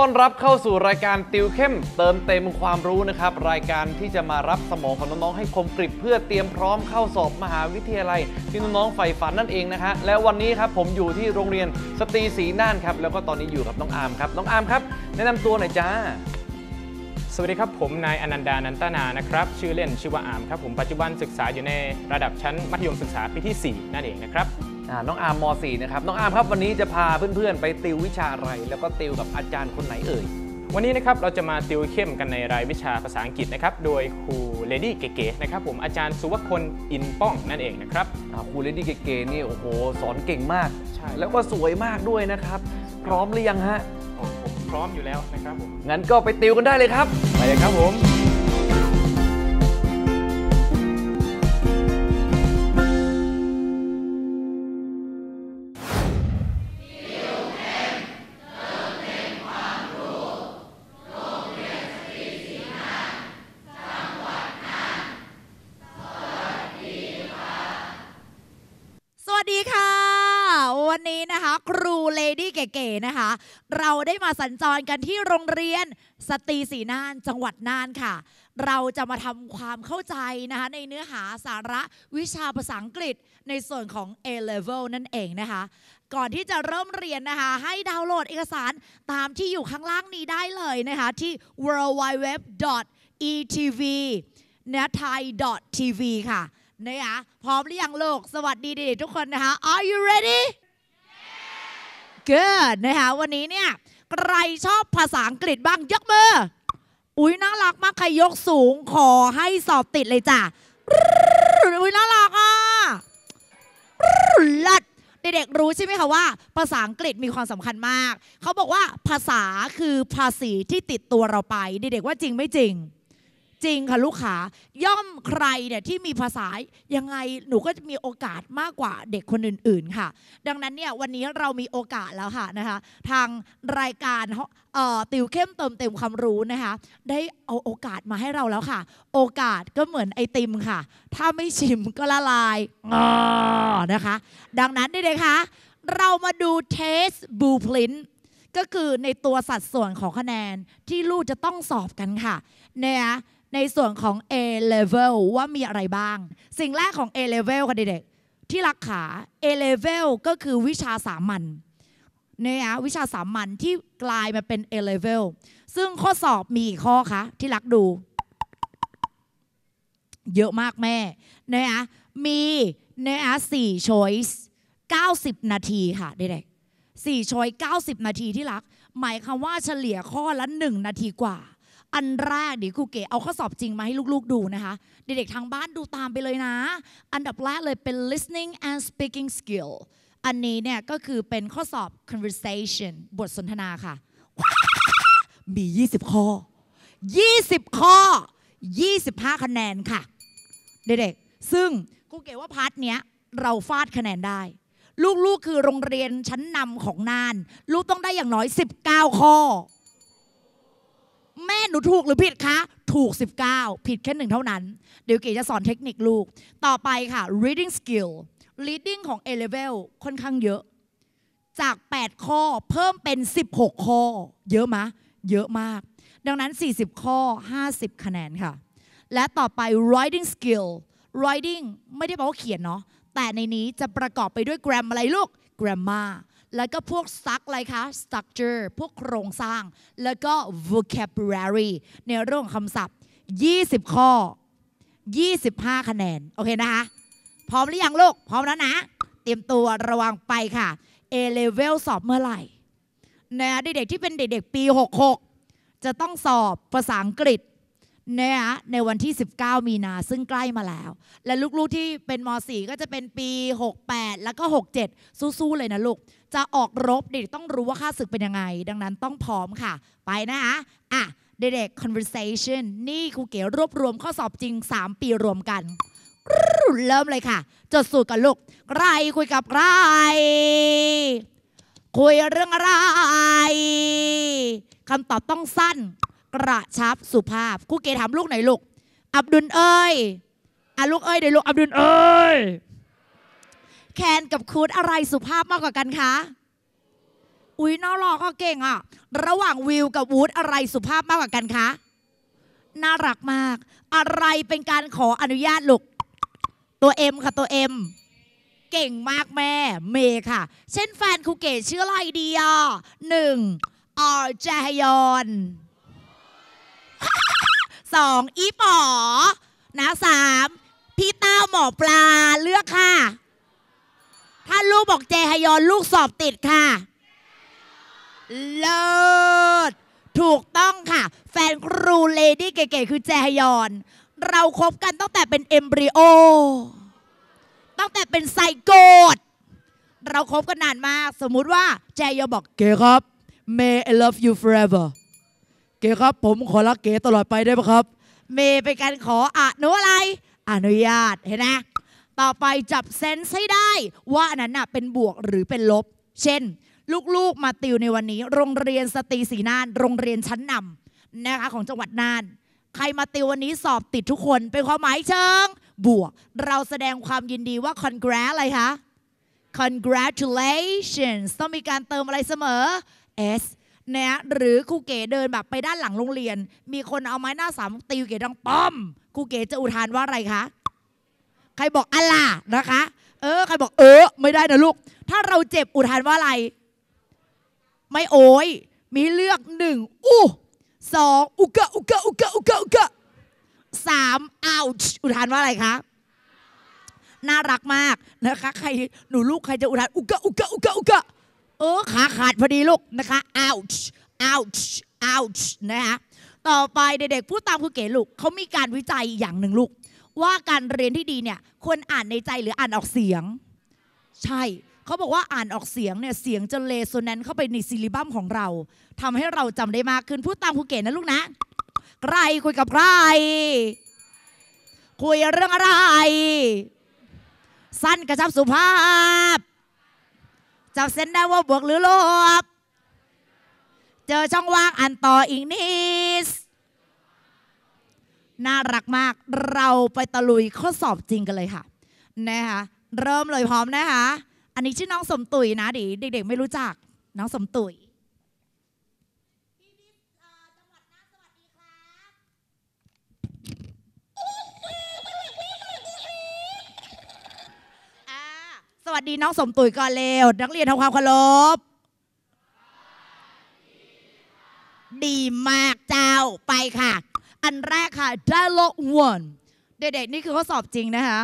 ต้อนรับเข้าสู่รายการติวเข้ม เติมเต็มความรู้นะครับ รายการที่จะมารับสมองของน้องๆให้คมกริบเพื่อเตรียมพร้อมเข้าสอบมหาวิทยาลัย ที่น้องๆใฝ่ฝันนั่นเองนะฮะและวันนี้ครับผมอยู่ที่โรงเรียนสตรีศรีน่านครับแล้วก็ตอนนี้อยู่กับน้องอาร์มครับ น้องอาร์มครับ แนะนำตัวหน่อยจ้าสวัสดีครับผมนายอนันดานันตนา นะครับ ชื่อเล่นชื่อว่าอามครับผมปัจจุบันศึกษาอยู่ในระดับชั้นมัธยมศึกษาปีที่4นั่นเองนะครับน้องอามม .4 นะครับน้องอามครับวันนี้จะพาเพื่อนๆไปติววิชาอะไร แล้วก็ติวกับอาจารย์คนไหนเอ่ยวันนี้นะครับเราจะมาติวเข้มกันในรายวิชาภาษาอังกฤษนะครับ โดยครูเลดี้เก๋ๆนะครับผมอาจารย์สุวคนอินป้องนั่นเองนะครับครูเลดี้เก๋ๆนี่โอ้โหสอนเก่งมากแล้วก็สวยมากด้วยนะครับพร้อมหรือยังฮะพร้อมอยู่แล้วนะครับผม งั้นก็ไปติวกันได้เลยครับ ไปเลยครับผมนะคะเราได้มาสัญจรกันที่โรงเรียน สตรีศรีน่าน จังหวัดน่านค่ะเราจะมาทำความเข้าใจนะคะในเนื้อหาสาระวิชาภาษาอังกฤษในส่วนของ A-Level นั่นเองนะคะก่อนที่จะเริ่มเรียนนะคะให้ดาวน์โหลดเอกสารตามที่อยู่ข้างล่างนี้ได้เลยนะคะที่ worldwideweb.etv น t h a i tv ค่ะเนี่ะพร้อมหรือยังโลกสวัสดีเด็กๆทุกคนนะคะ Are you ready good นะคะวันนี้เนี่ยใครชอบภาษาอังกฤษบ้างยกมือ อุ้ยน่ารักมากใครยกสูงขอให้สอบติดเลยจ้ะ อุ้ยน่ารักอ่ะลัดเด็กๆรู้ใช่ไหมคะว่าภาษาอังกฤษมีความสำคัญมาก เขาบอกว่าภาษาคือภาษีที่ติดตัวเราไปเด็กๆว่าจริงไม่จริงจริงค่ะลูกค้าย่อมใครเนี่ยที่มีภาษายังไงหนูก็จะมีโอกาสมากกว่าเด็กคนอื่นๆค่ะ ดังนั้นเนี่ยวันนี้เรามีโอกาสแล้วค่ะนะคะ ทางรายการติวเข้มเติมเต็มความรู้นะคะ ได้เอาโอกาสมาให้เราแล้วค่ะ โอกาสก็เหมือนไอติมค่ะ ถ้าไม่ชิมก็ละลายงอนะคะ ดังนั้นเด็กๆคะเรามาดูเทสบูพลินก็คือในตัวสัดส่วนของคะแนนที่ลูกจะต้องสอบกันค่ะเนี่ยในส่วนของ A level ว่ามีอะไรบ้าง สิ่งแรกของ A level ค่ะเด็กๆ ที่รักขา A level ก็คือวิชาสามัญเนี่ยวิชาสามัญที่กลายมาเป็น A level ซึ่งข้อสอบมีข้อคะที่รักดู เยอะมากแม่เนี่ยมีเนี่ยสี่ช้อยส์90 นาทีค่ะเด็กๆสี่ช้อย90 นาทีที่รัก หมายคำว่าเฉลี่ยข้อละ1นาทีกว่าอันแรกเดี๋ยวครูเก๋เอาข้อสอบจริงมาให้ลูกๆดูนะคะ เด็กๆทางบ้านดูตามไปเลยนะ อันดับแรกเลยเป็น listening and speaking skill อันนี้เนี่ยก็คือเป็นข้อสอบ conversation บทสนทนาค่ะ มี 20 ข้อ 20 ข้อ 25 คะแนนค่ะ เด็กๆ ซึ่งครูเก๋ว่าพาร์ทเนี้ยเราฟาดคะแนนได้ ลูกๆคือโรงเรียนชั้นนำของนาน ลูกต้องได้อย่างน้อย 19 ข้อแม่หนูถูกหรือผิดคะ ถูก 19 ผิดแค่หนึ่งเท่านั้น เดี๋ยวเก๋จะสอนเทคนิคลูก ต่อไปค่ะ reading skill reading ของ A level ค่อนข้างเยอะ จาก 8 ข้อเพิ่มเป็น 16 ข้อ เยอะมะเยอะมาก ดังนั้น 40 ข้อ 50 คะแนนค่ะ และต่อไป writing skill writing ไม่ได้แปลว่าเขียนเนาะแต่ในนี้จะประกอบไปด้วย grammar อะไรลูก grammar แล้วก็พวกซักอะไรคะ structure พวกโครงสร้าง แล้วก็ vocabulary ในเรื่องคำศัพท์ 20 ข้อ 25 คะแนน โอเคนะคะ พร้อมหรือยังลูก พร้อมแล้วนะ เตรียมตัวระวังไปค่ะ A level สอบเมื่อไหร่ นะเด็กๆที่เป็นเด็กๆปี 66 จะต้องสอบภาษาอังกฤษเนี่ยในวันที่ 19 มีนาซึ่งใกล้มาแล้ว และลูกๆที่เป็นม .4 ก็จะเป็นปี 68 แล้วก็ 67สู้ๆเลยนะลูก จะออกรบเด็กต้องรู้ว่าค่าศึกเป็นยังไง ดังนั้นต้องพร้อมค่ะ ไปนะคะอ่ะ เด็กๆ conversation นี่ครูเก๋รวบรวมข้อสอบจริง 3 ปีรวมกัน เริ่มเลยค่ะ จดสูตรกับลูก ใครคุยกับใครคุยเรื่องอะไรคำตอบต้องสั้นกระชับสุภาพคู่เกถามลูกไหนลูกอับดุลเอ้ยอ่ะลูกเอ้ยเดี๋ยวลูกอับดุลเอ้ยแคนกับคูดอะไรสุภาพมากกว่ากันคะอุ้ยน่ารักก็เก่งอ่ะระหว่างวิวกับวูดอะไรสุภาพมากกว่ากันคะน่ารักมาก อะไรเป็นการขออนุญาตลูก ตัวเอ็มค่ะตัวเอ็มเก่งมากแม่ เมย์ค่ะ เช่นแฟนคูเก๋ชื่ออะไรดีอ่ะหนึ่งออแจฮยอนสองอีป๋อนะสามพี่เต้าหมอปลาเลือกค่ะ ถ้าลูกบอกเจฮยอนลูกสอบติดค่ะเลิศถูกต้องค่ะ แฟนครูเลดี้เก๋ๆคือเจฮยอนเราครบกันตั้งแต่เป็นเอมบริโอตั้งแต่เป็นไซโกด เราครบกันนานมาก สมมุติว่าเจฮยอนบอกเก๋ครับ May I love you forever ก๋ครับ ผมขอรักเก๋ตลอดไปได้ไหมครับเมย์เป็นการขออนุอะไร อนุญาตเห็นไหมต่อไปจับเซนส์ให้ได้ว่าอันนั้นน่ะเป็นบวกหรือเป็นลบ เช่น ลูกๆมาติวในวันนี้ โรงเรียนสตรีศรีน่าน โรงเรียนชั้นนำนะคะของจังหวัดน่าน ใครมาติววันนี้สอบติดทุกคนเป็นความหมายเชิง บวก เราแสดงความยินดีว่า congrats อะไรคะ congratulations ต้องมีการเติมอะไรเสมอ s นะหรือครูเก๋เดินแบบไปด้านหลังโรงเรียน มีคนเอาไม้หน้าสามตีเก๋ดังป้อม ครูเก๋จะอุทานว่าอะไรคะใครบอกอัลลานะคะ เออใครบอกเออไม่ได้นะ ลูก ถ้าเราเจ็บอุทานว่าอะไร ไม่โอยมีเลือกหนึ่งอู้สองอุกะอุกะอุกะอุกะอุกะสามอาชอุทานว่าอะไรคะน่ารักมากนะคะใครหนูลูก ใครจะอุทานอุกะอุกะอุกะอุกะเออขาขาดพอดีลูกนะคะ ouch ouch ouch นะคะ ต่อไปเด็กๆพูดตามคุณเก๋ลูกเขามีการวิจัยอย่างหนึ่งลูกว่าการเรียนที่ดีเนี่ยควรอ่านในใจหรืออ่านออกเสียง ใช่เขาบอกว่าอ่านออกเสียงเนี่ยเสียงจะเลโซแนนเข้าไปในซิลิบัมของเรา ทำให้เราจำได้มากขึ้นพูดตามคุณเก๋นะลูกนะใครคุยกับใคร คุยเรื่องอะไรสั้นกระชับสุภาพจับเส้นได้ว่าบวกหรือลบ เจอช่องว่างอันต่ออีกนิดน่ารักมาก เราไปตะลุยข้อสอบจริงกันเลยค่ะนะคะเริ่มเลยพร้อมนะคะอันนี้ชื่อน้องสมตุยนะ ดิ เด็กๆไม่รู้จัก น้องสมตุยดี น้องสมตุ๋ยก่อนเร็วนักเรียนทำความเคารพดีมากเจ้าไปค่ะ อันแรกค่ะ dialogue one เด็กๆนี่คือข้อสอบจริงนะคะ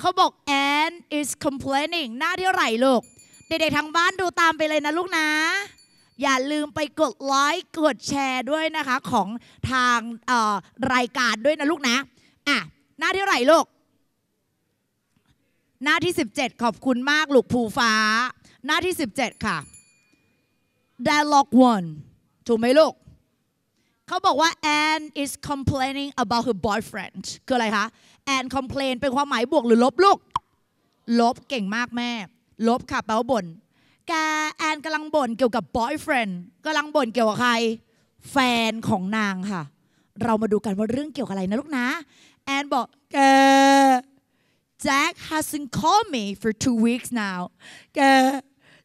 เขาบอก and is complaining หน้าที่ไหร่ลูก เด็กๆทางบ้านดูตามไปเลยนะลูกนะ อย่าลืมไปกดไลค์กดแชร์ด้วยนะคะ ของทางรายการด้วยนะลูกนะอ่ะหน้าที่ไหร่ลูกหน้าที่ 17 ขอบคุณมากลูกภูฟ้า หน้าที่ 17 ค่ะ dialogue one ถูกไหมลูกเขาบอกว่า Anne is complaining about her boyfriend คืออะไรคะ Anne complain เป็นความหมายบวกหรือลบลูกลบเก่งมากแม่ ลบค่ะแปลว่าบ่นแกแอนกำลังบ่นเกี่ยวกับ boyfriend กำลังบ่นเกี่ยวกับใคร แฟนของนางค่ะ เรามาดูกันว่าเรื่องเกี่ยวกับอะไรนะลูกนะแอนบอกแก Jack hasn't called me for two weeks now แก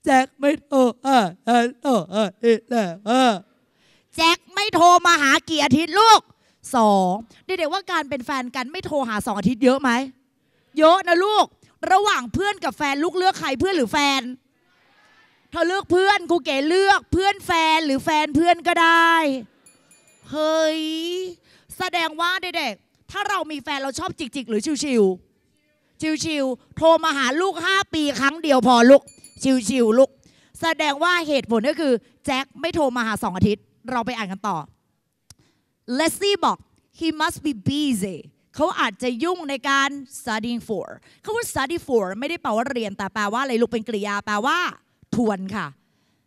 แจ็คไม่โทรอ่ะอ่ะโทรอ่ะอแล้ว่ะแจ็คไม่โทรมาหากี่อาทิตย์ลูกสองเด็กๆว่าการเป็นแฟนกันไม่โทรหาสองอาทิตย์เยอะไหมเยอะนะลูก ระหว่างเพื่อนกับแฟนลูกเลือกใครเพื่อนหรือแฟนเธอเลือกเพื่อนกูเก๋เลือกเพื่อนแฟนหรือแฟนเพื่อนก็ได้เฮ้ยแสดงว่าเด็กๆถ้าเรามีแฟนเราชอบจิกๆหรือชิวๆชิวๆ โทรมาหาลูก 5 ปีครั้งเดียวพอลูก ชิวๆลูก แสดงว่าเหตุผลก็คือแจ็คไม่โทรมาหาสองอาทิตย์ เราไปอ่านกันต่อเลสซี่บอก he must be busy เขาอาจจะยุ่งในการ studying for คาว่า study for ไม่ได้แปลว่าเรียนแต่แปลว่าอะไรลูกเป็นกริยาแปลว่า ทวนค่ะ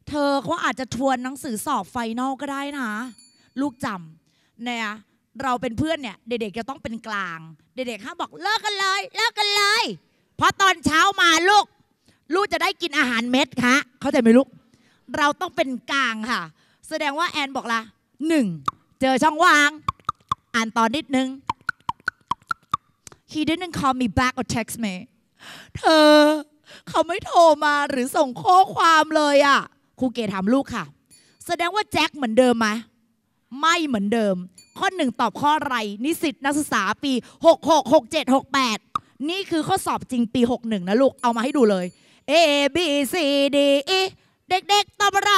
เธอเขาอาจจะทวนหนังสือสอบไฟนอลก็ได้นะ ลูกจำเนี่ยเราเป็นเพื่อนเนี่ย เด็กๆจะต้องเป็นกลาง เด็กๆห้าบอกเลิกกันเลยเลิกกันเลย เพราะตอนเช้ามาลูก ลูกจะได้กินอาหารเม็ดค่ะเข้าใจไหมลูกเราต้องเป็นกลางค่ะ แสดงว่าแอนบอกละหนึ่ง เจอช่องว่าง อ่านตอนนิดนึง he didn't call me back or text me เธอ เขาไม่โทรมาหรือส่งข้อความเลยอะ่ะ ครูเกดถามลูกค่ะ แสดงว่าแจ็คเหมือนเดิมไหมไม่เหมือนเดิม ข้อ1ตอบข้อไร นิสิตนักศึกษาปี 66 67 68 นี่คือข้อสอบจริงปี 61 นะลูกเอามาให้ดูเลย A B C D E เด็กๆตอบอะไร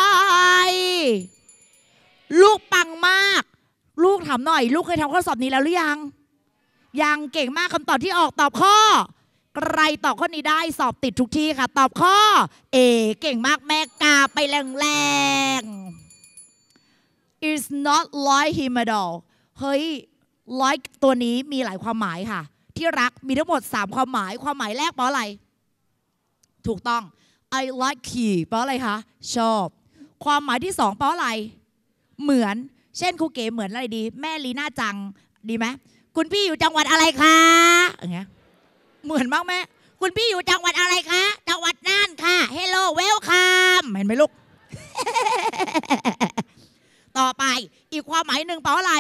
ลูกปังมาก ลูกถามหน่อย ลูกเคยทำข้อสอบนี้แล้วหรือยัง ยังเก่งมากคำตอบที่ออกตอบข้อ ใครตอบข้อนี้ได้สอบติดทุกที่ค่ะตอบข้อเอเก่งมากแม่กาไปแรงๆ is not like him at all เฮ้ย like ตัวนี้มีหลายความหมายค่ะ ที่รักมีทั้งหมด 3 ความหมาย ความหมายแรกเพราะอะไร ถูกต้อง I like he เพราะอะไรคะ ชอบ ความหมายที่งเพราะอะไร เหมือน เช่นครูเก๋เหมือนอะไรดี แม่ลีน่าจัง ดีไหมคุณพี่อยู่จังหวัดอะไรคะอย่างเงี้ยเหมือนมากหมคุณพี่อยู่จังหวัดอะไรคะ จังหวัดน่านค่ะ Hello welcome เห็นไหมลูกต่อไปอีกความหมายหนึ่งเปล่าอะไร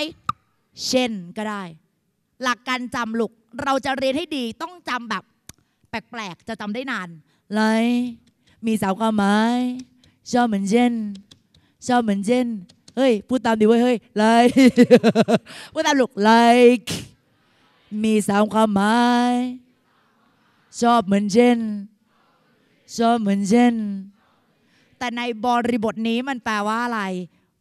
เช่นก็ได้ หลักการจำลูกเราจะเรียนให้ดีต้องจำแบบ แปลกๆจะจำได้นานเลยมีสาวความหมายชอบเหมือนเช่นชอบเหมือนเช่นเฮ้ย พูดตามดีเว้ยเฮ้ยไลค์พูดตามลูกไลค์มีสามความหมายชอบเหมือนเช่นชอบเหมือนเช่นแต่ในบริบทนี้มันแปลว่าอะไร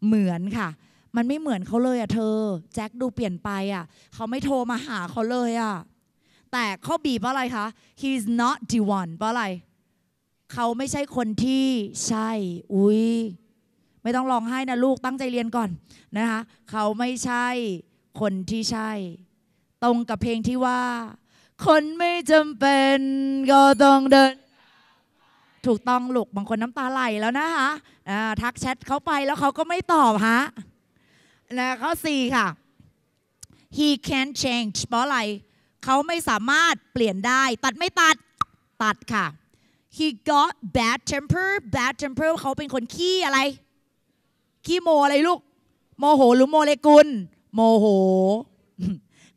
เหมือนค่ะ มันไม่เหมือนเขาเลยอ่ะเธอ แจ็คดูเปลี่ยนไปอ่ะเขาไม่โทรมาหาเขาเลยอ่ะแต่ข้อบีเพราะอะไรคะ he's not the one เพราะอะไร เขาไม่ใช่คนที่ใช่ อุ้ยไม่ต้องร้องไห้นะลูกตั้งใจเรียนก่อนนะคะ เขาไม่ใช่คนที่ใช่ ตรงกับเพลงที่ว่า คนไม่จำเป็นก็ต้องเดินถูกต้องลูกบางคนน้ำตาไหลแล้วนะคะทักแชทเขาไปแล้วเขาก็ไม่ตอบฮะนะข้อสี่ค่ะ he can change เพราะอะไรเขาไม่สามารถเปลี่ยนได้ ตัดไม่ตัดตัดค่ะ he got bad temper bad temper เขาเป็นคนขี้อะไรขี้โมอะไรลูกโมโหหรือโมเลกุลโมโห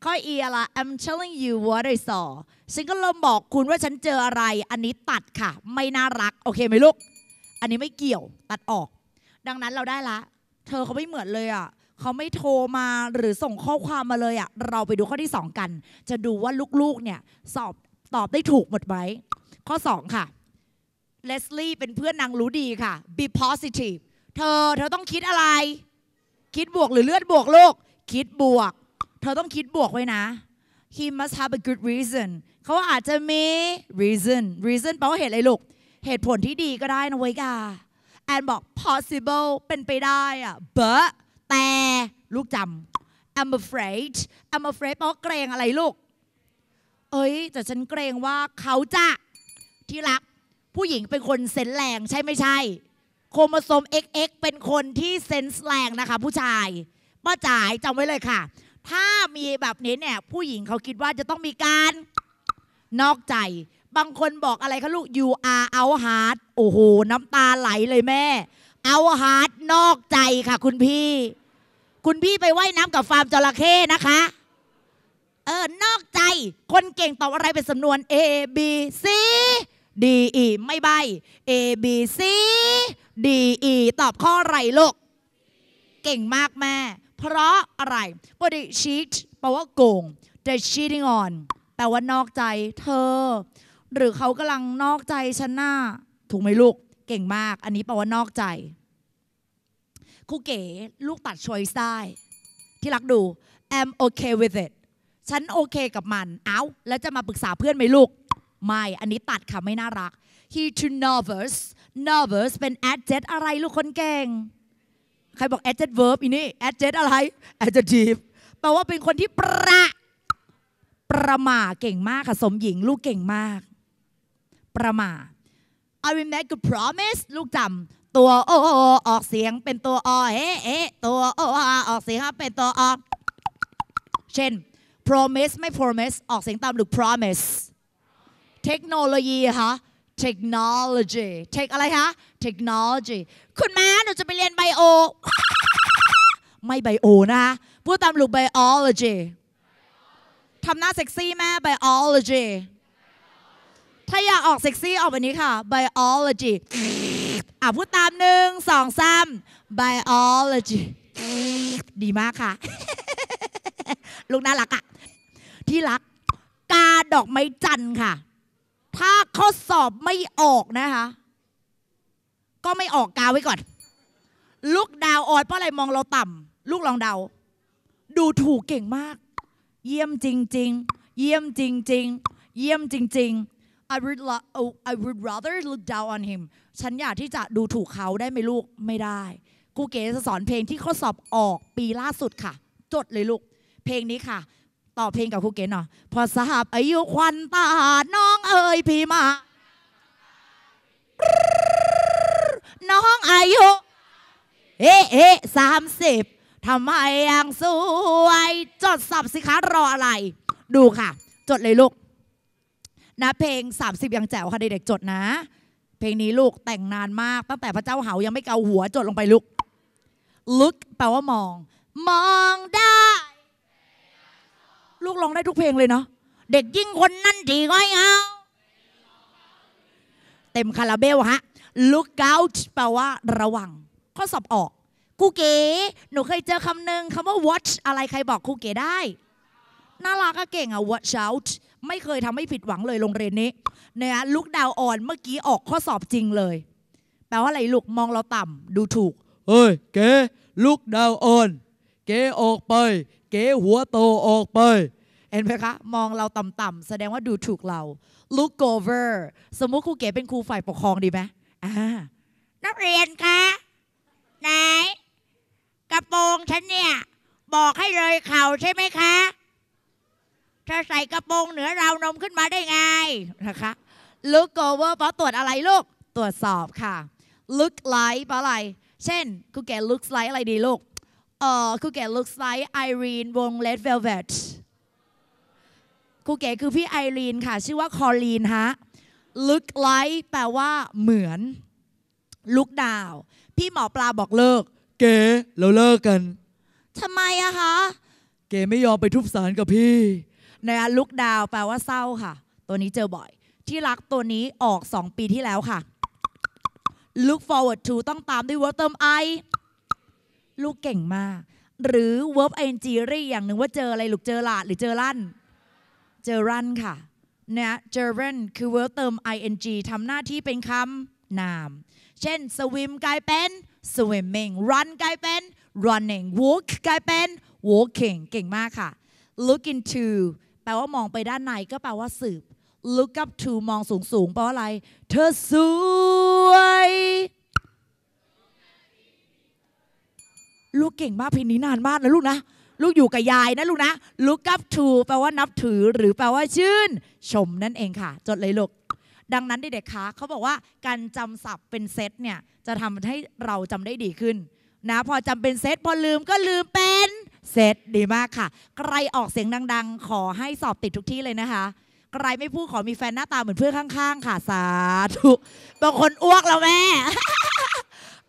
ข้ออีอะไร I'm telling you what I saw ฉันก็เริ่มบอกคุณว่าฉันเจออะไร อันนี้ตัดค่ะ ไม่น่ารัก โอเคไหมลูก อันนี้ไม่เกี่ยวตัดออก ดังนั้นเราได้ละ เธอเขาไม่เหมือนเลยอ่ะเขาไม่โทรมาหรือส่งข้อความมาเลยอ่ะเราไปดูข้อที่2กัน จะดูว่าลูกๆเนี่ยสอบตอบได้ถูกหมดไหมข้อ2ค่ะเลสลี่เป็นเพื่อนนางรู้ดีค่ะ be positive เธอเธอต้องคิดอะไร คิดบวกหรือเลือดบวกโลกคิดบวก เธอต้องคิดบวกไว้นะ he must have a good reason เขาอาจจะมี reason reason แปลว่าเหตุอะไรลูก เหตุผลที่ดีก็ได้นะเวกาแอนบอก possible เป็นไปได้อะ but แต่ลูกจำ I'm afraid I'm afraid เพราะเกรงอะไรลูก เอ้ยแต่ฉันเกรงว่าเขาจะที่รัก ผู้หญิงเป็นคนเซนแรงใช่ไม่ใช่ โครโมโซม XX เป็นคนที่เซนส์แรงนะคะ ผู้ชายป้าจ๋ายจำไว้เลยค่ะถ้ามีแบบนี้เนี่ยผู้หญิงเขาคิดว่าจะต้องมีการ นอกใจ บางคนบอกอะไรคะลูก you are out heart โอ้โห น้ำตาไหลเลยแม่ out heart นอกใจค่ะคุณพี่ คุณพี่ไปไว่ายน้ำกับฟาร์มจระเข้นะคะ เออ นอกใจ คนเก่งตอบอะไรเป็นสำนวน A B C D E ไม่ใบ A B C D E ตอบข้อไรลูกเก่งมากแม่เพราะอะไรปฏิชีตแปลว่าโกง the cheating on แปลว่านอกใจเธอ หรือเขากำลังนอกใจฉันหน้า ถูกไหมลูก เก่งมาก อันนี้แปลว่านอกใจครูเก๋ ลูกตัดชอยได้ที่รักดู i m okay with it ฉันโอเคกับมัน เอา้าแล้วจะมาปรึกษาเพื่อนไหมลูก ไม่ อันนี้ตัดค่ะ ไม่น่ารัก he too nervous nervous เป็น adjective อะไรลูกคนเก่งใครบอก adject i verb อีนี่ adject i v e อะไร adjective แปลว่าเป็นคนที่ประประมาเก่งมากค่ะ สมหญิงลูกเก่งมาก ประมา I will make a promise ลูกจำตัวโอออกเสียงเป็นตัวอเอเอตัวโอออกเสียงเป็นตัวอเช่น promise ไม่ promise ออกเสียงตามหรือ promise เทคโนโลยีค่ะเทคโนโลยีเทคอะไรคะเทคโนโลยีคุณแม่หนูจะไปเรียนไบโอ ไม่ไบโอนะ พูดตามลูกบโอโลจีทำหน้าเซ็กซี่แม่ไบโอโลจีถ้าอยากออกเซ็กซี่ออกแบบนี้ค่ะไบโอโลจีอ่ะพูดตามหนึ่งสองสามไบโอโลจีดีมากค่ะ ลูกน่ารักอะที่รักกาดอกไม้จันทร์ค่ะถ้า ข้อสอบไม่ออกนะคะก็ไม่ออกกาวไว้ก่อนลูกดาวออดเพราะอะไรมองเราต่ำลูกลองเดา ดูถูกเก่งมาก เยี่ยมจริงๆเยี่ยมจริงๆเยี่ยมจริงๆ I would oh, I would rather look down on him ฉันอยากที่จะดูถูกเขาได้ไหมลูกไม่ได้กูเก๋จะสอนเพลงที่ข้อสอบออกปีล่าสุดค่ะ จดเลยลูกเพลงนี้ค่ะต่อเพลงกับครูเก๋หน่อยพอสหับอายุควันตา น้องเอ๋ยพี่มา น้องอายุเอ๊ะเอ๊ะสามสิบทำไมยังสวย จดสับสิคะรออะไร ดูค่ะ จดเลยลูก นะเพลง30ยังแจ๋วค่ะเด็กๆจดนะ เพลงนี้ลูกแต่งนานมาก ตั้งแต่พระเจ้าเหายังไม่เกาหัวจดลงไปลูก look แปลว่ามอง มองได้ลูกร้องได้ทุกเพลงเลยเนาะเด็กยิ่งคนนั่นดีก็เอาเต็มคาราเบลฮะ look out แปลว่าระวัง ข้อสอบออกกูเก๋หนูเคยเจอคำหนึ่งคำว่า watch อะไรใครบอกกูเก๋ได้ น่ารักก็เก่งอะ watch out ไม่เคยทำให้ผิดหวังเลยโรงเรียนนี้เนี่ยลูกดาวอ่อนเมื่อกี้ออกข้อสอบจริงเลย แปลว่าอะไรลูกมองเราต่ำดูถูก เฮ้ยเก๋ลูกดาวอ่อนเก๋ออกไป เก๋หัวโตออกไปเห็นไหมคะมองเราต่ำๆแสดงว่าดูถูกเรา look over สมมุติครูเก๋เป็นครูฝ่ายปกครองดีไหมอ่านักเรียนคะไหนกระโปรงฉันเนี่ยบอกให้เลยเข่าใช่ไหมคะถ้าใส่กระโปรงเหนือเรานมขึ้นมาได้ไงนะคะ look over เพราะตรวจอะไรลูก ตรวจสอบค่ะ look like เพราะอะไร เช่นครูเก๋ look like อะไรดีลูก เออครูเก๋ look like Irene วง Red Velvet ครูเก๋คือพี่ไอรีนค่ะ ชื่อว่าคอลีนฮะลึกไลท์แปลว่าเหมือนลุกดาวพี่หมอปลาบอกเลิกเก๋เราเลิกกันทำไมอะคะเก๋ไม่ยอมไปทุบสารกับพี่ในอันลุกดาวแปลว่าเศร้าค่ะ ตัวนี้เจอบ่อย ที่รักตัวนี้ออก 2 ปีที่แล้วค่ะ look forward to ต้องตามด้วย verb เติม i ลูกเก่งมาก หรือ verb ing เรียกอย่างหนึ่งว่าเจออะไรลูกเจอหลาดหรือเจอลั่นเจอรันค่ะเนี่ยเจอรันคือ verb เติม ing ทำหน้าที่เป็นคำนาม เช่น swim กลายเป็น swimming run กลายเป็น running walk กลายเป็น walking เก่งมากค่ะ look into แปลว่ามองไปด้านในก็แปลว่าสืบ look up to มองสูงสูงแปลว่าอะไร เธอสวย ลูกเก่งมากเพลงนี้นานมากนะลูกนะลูกอยู่กับยายนะลูกนะ look up to แปลว่านับถือหรือแปลว่าชื่น ชมนั่นเองค่ะ จดเลยลูกดังนั้นเด็กๆคะเขาบอกว่าการจำศัพท์เป็นเซตเนี่ยจะทำให้เราจำได้ดีขึ้น นะ พอจำเป็นเซตพอลืมก็ลืมเป็นเซตดีมากค่ะ ใครออกเสียงดังๆ ขอให้สอบติดทุกที่เลยนะคะ ใครไม่พูด ขอมีแฟนหน้าตาเหมือนเพื่อนข้างๆ ค่ะ สาธุบางคนอ้วกแล้วแม่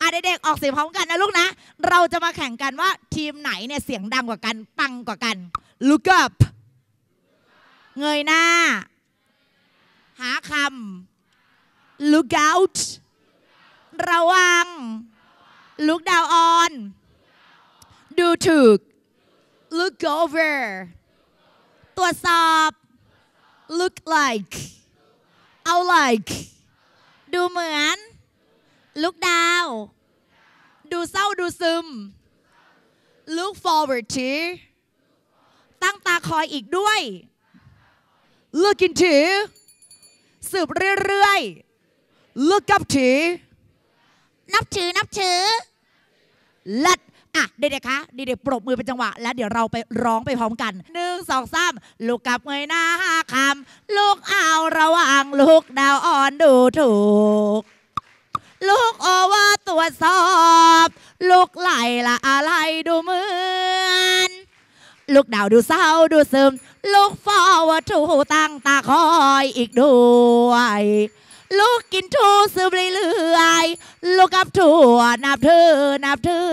อาเด็กๆออกเสียงพร้อมกันนะลูกนะ เราจะมาแข่งกันว่าทีมไหนเนี่ยเสียงดังกว่ากันปังกว่ากัน look up เงยหน้า หาคำ look out ระวัง look down on ดูถูก look over ตรวจสอบ look like เอา like ดูเหมือนลุกดาว ดูเศร้าดูซึม look forward to ตั้งตาคอยอีกด้วย look into สืบเรื่อยๆ look up to นับถือนับถือล e ดอ่ะเด็กๆคะเด็กๆปรบมือเป็นจังหวะแล้ว เดี๋ยวเราไปร้องไปพร้อมกันหนึ่งสองสามลูกกับเงยหน้าห้าคำลูกเอาระวังลูกดาวอ่อนดูถูกลูกโอวาตรวจสอบ ลูกไหลละอะไรดูเหมือน ลูกดาวดูเศร้าดูซึม ลูกฟอว่าถูตั้งตาคอยอีกด้วยลูกกินทูซึมเรื่อยลูกกับถูนับถือนับถือ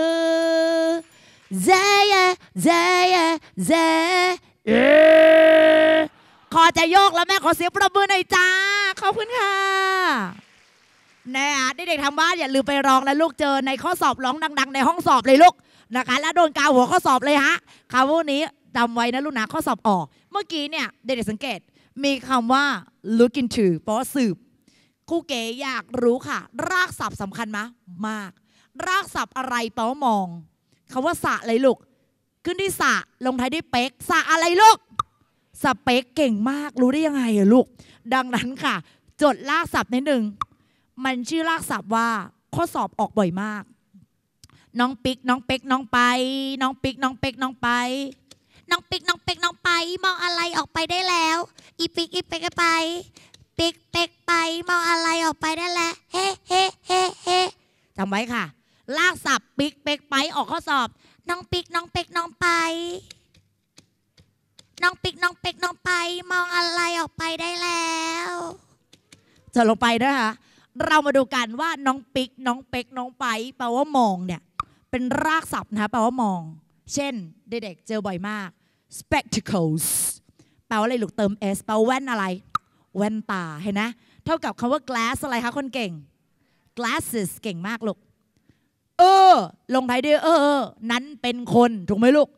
เจเยเจเยเจเอขอจะโยกแล้วแม่ขอเสียงประมือหน่อยจ้า ขอบคุณค่ะนะฮะเด็กๆทางบ้านอย่าลืมไปร้องนะลูกเจอในข้อสอบร้องดัง ๆ ในห้องสอบเลยลูกนะคะ แล้วโดนกาวหัวข้อสอบเลยฮะคำาวนี้จำไว้นะลูกนะข้อสอบออก เมื่อกี้เนี่ยเด็กๆสังเกตมีคำว่า look into เพราะสืบครูเก๋อยากรู้ค่ะ รากศัพท์สำคัญมะมาก รากศัพท์อะไรเป้ามองคำว่าสะเลยลูก ขึ้นที่สะลงท้ายด้วยเป๊ก สะอะไรลูก สเปกเก่งมากรู้ได้ยังไงอะลูก ดังนั้นค่ะ จดรากศัพท์นิดหนึ่งมันชื่อลากศัพท์ว่าข้อสอบออกบ่อยมาก น้องปิกน้องเป็กน้องไป น้องปิกน้องเป็กน้องไป น้องปิกน้องเป็กน้องไปมองอะไรออกไปได้แล้ว อีปิกอีเป็กไปปิกเป็กไปมองอะไรออกไปได้แล้วเฮ้เฮ้เฮ้เฮ้จำไว้ค่ะลากศัพท์ปิกเป็กไป ออกข้อสอบ น้องปิกน้องเป็กน้องไป น้องปิกน้องเป็กน้องไป มองอะไรออกไปได้แล้ว จะลงไปนะคะเรามาดูกันว่าน้องปิ๊กน้องเป็กน้องไปแปลว่ามองเนี่ย เป็นรากศัพท์นะคะแปลว่ามอง เช่น เด็กๆเจอบ่อยมาก spectacles แปลว่าอะไรลูกเติม s แปลว่าแว่นอะไร แว่นตาเห็นนะเท่ากับคำว่า glass อะไรคะ คนเก่ง glasses เก่งมากลูกเออ ลงท้ายด้วยเออ นั้นเป็นคนถูกไหมลูก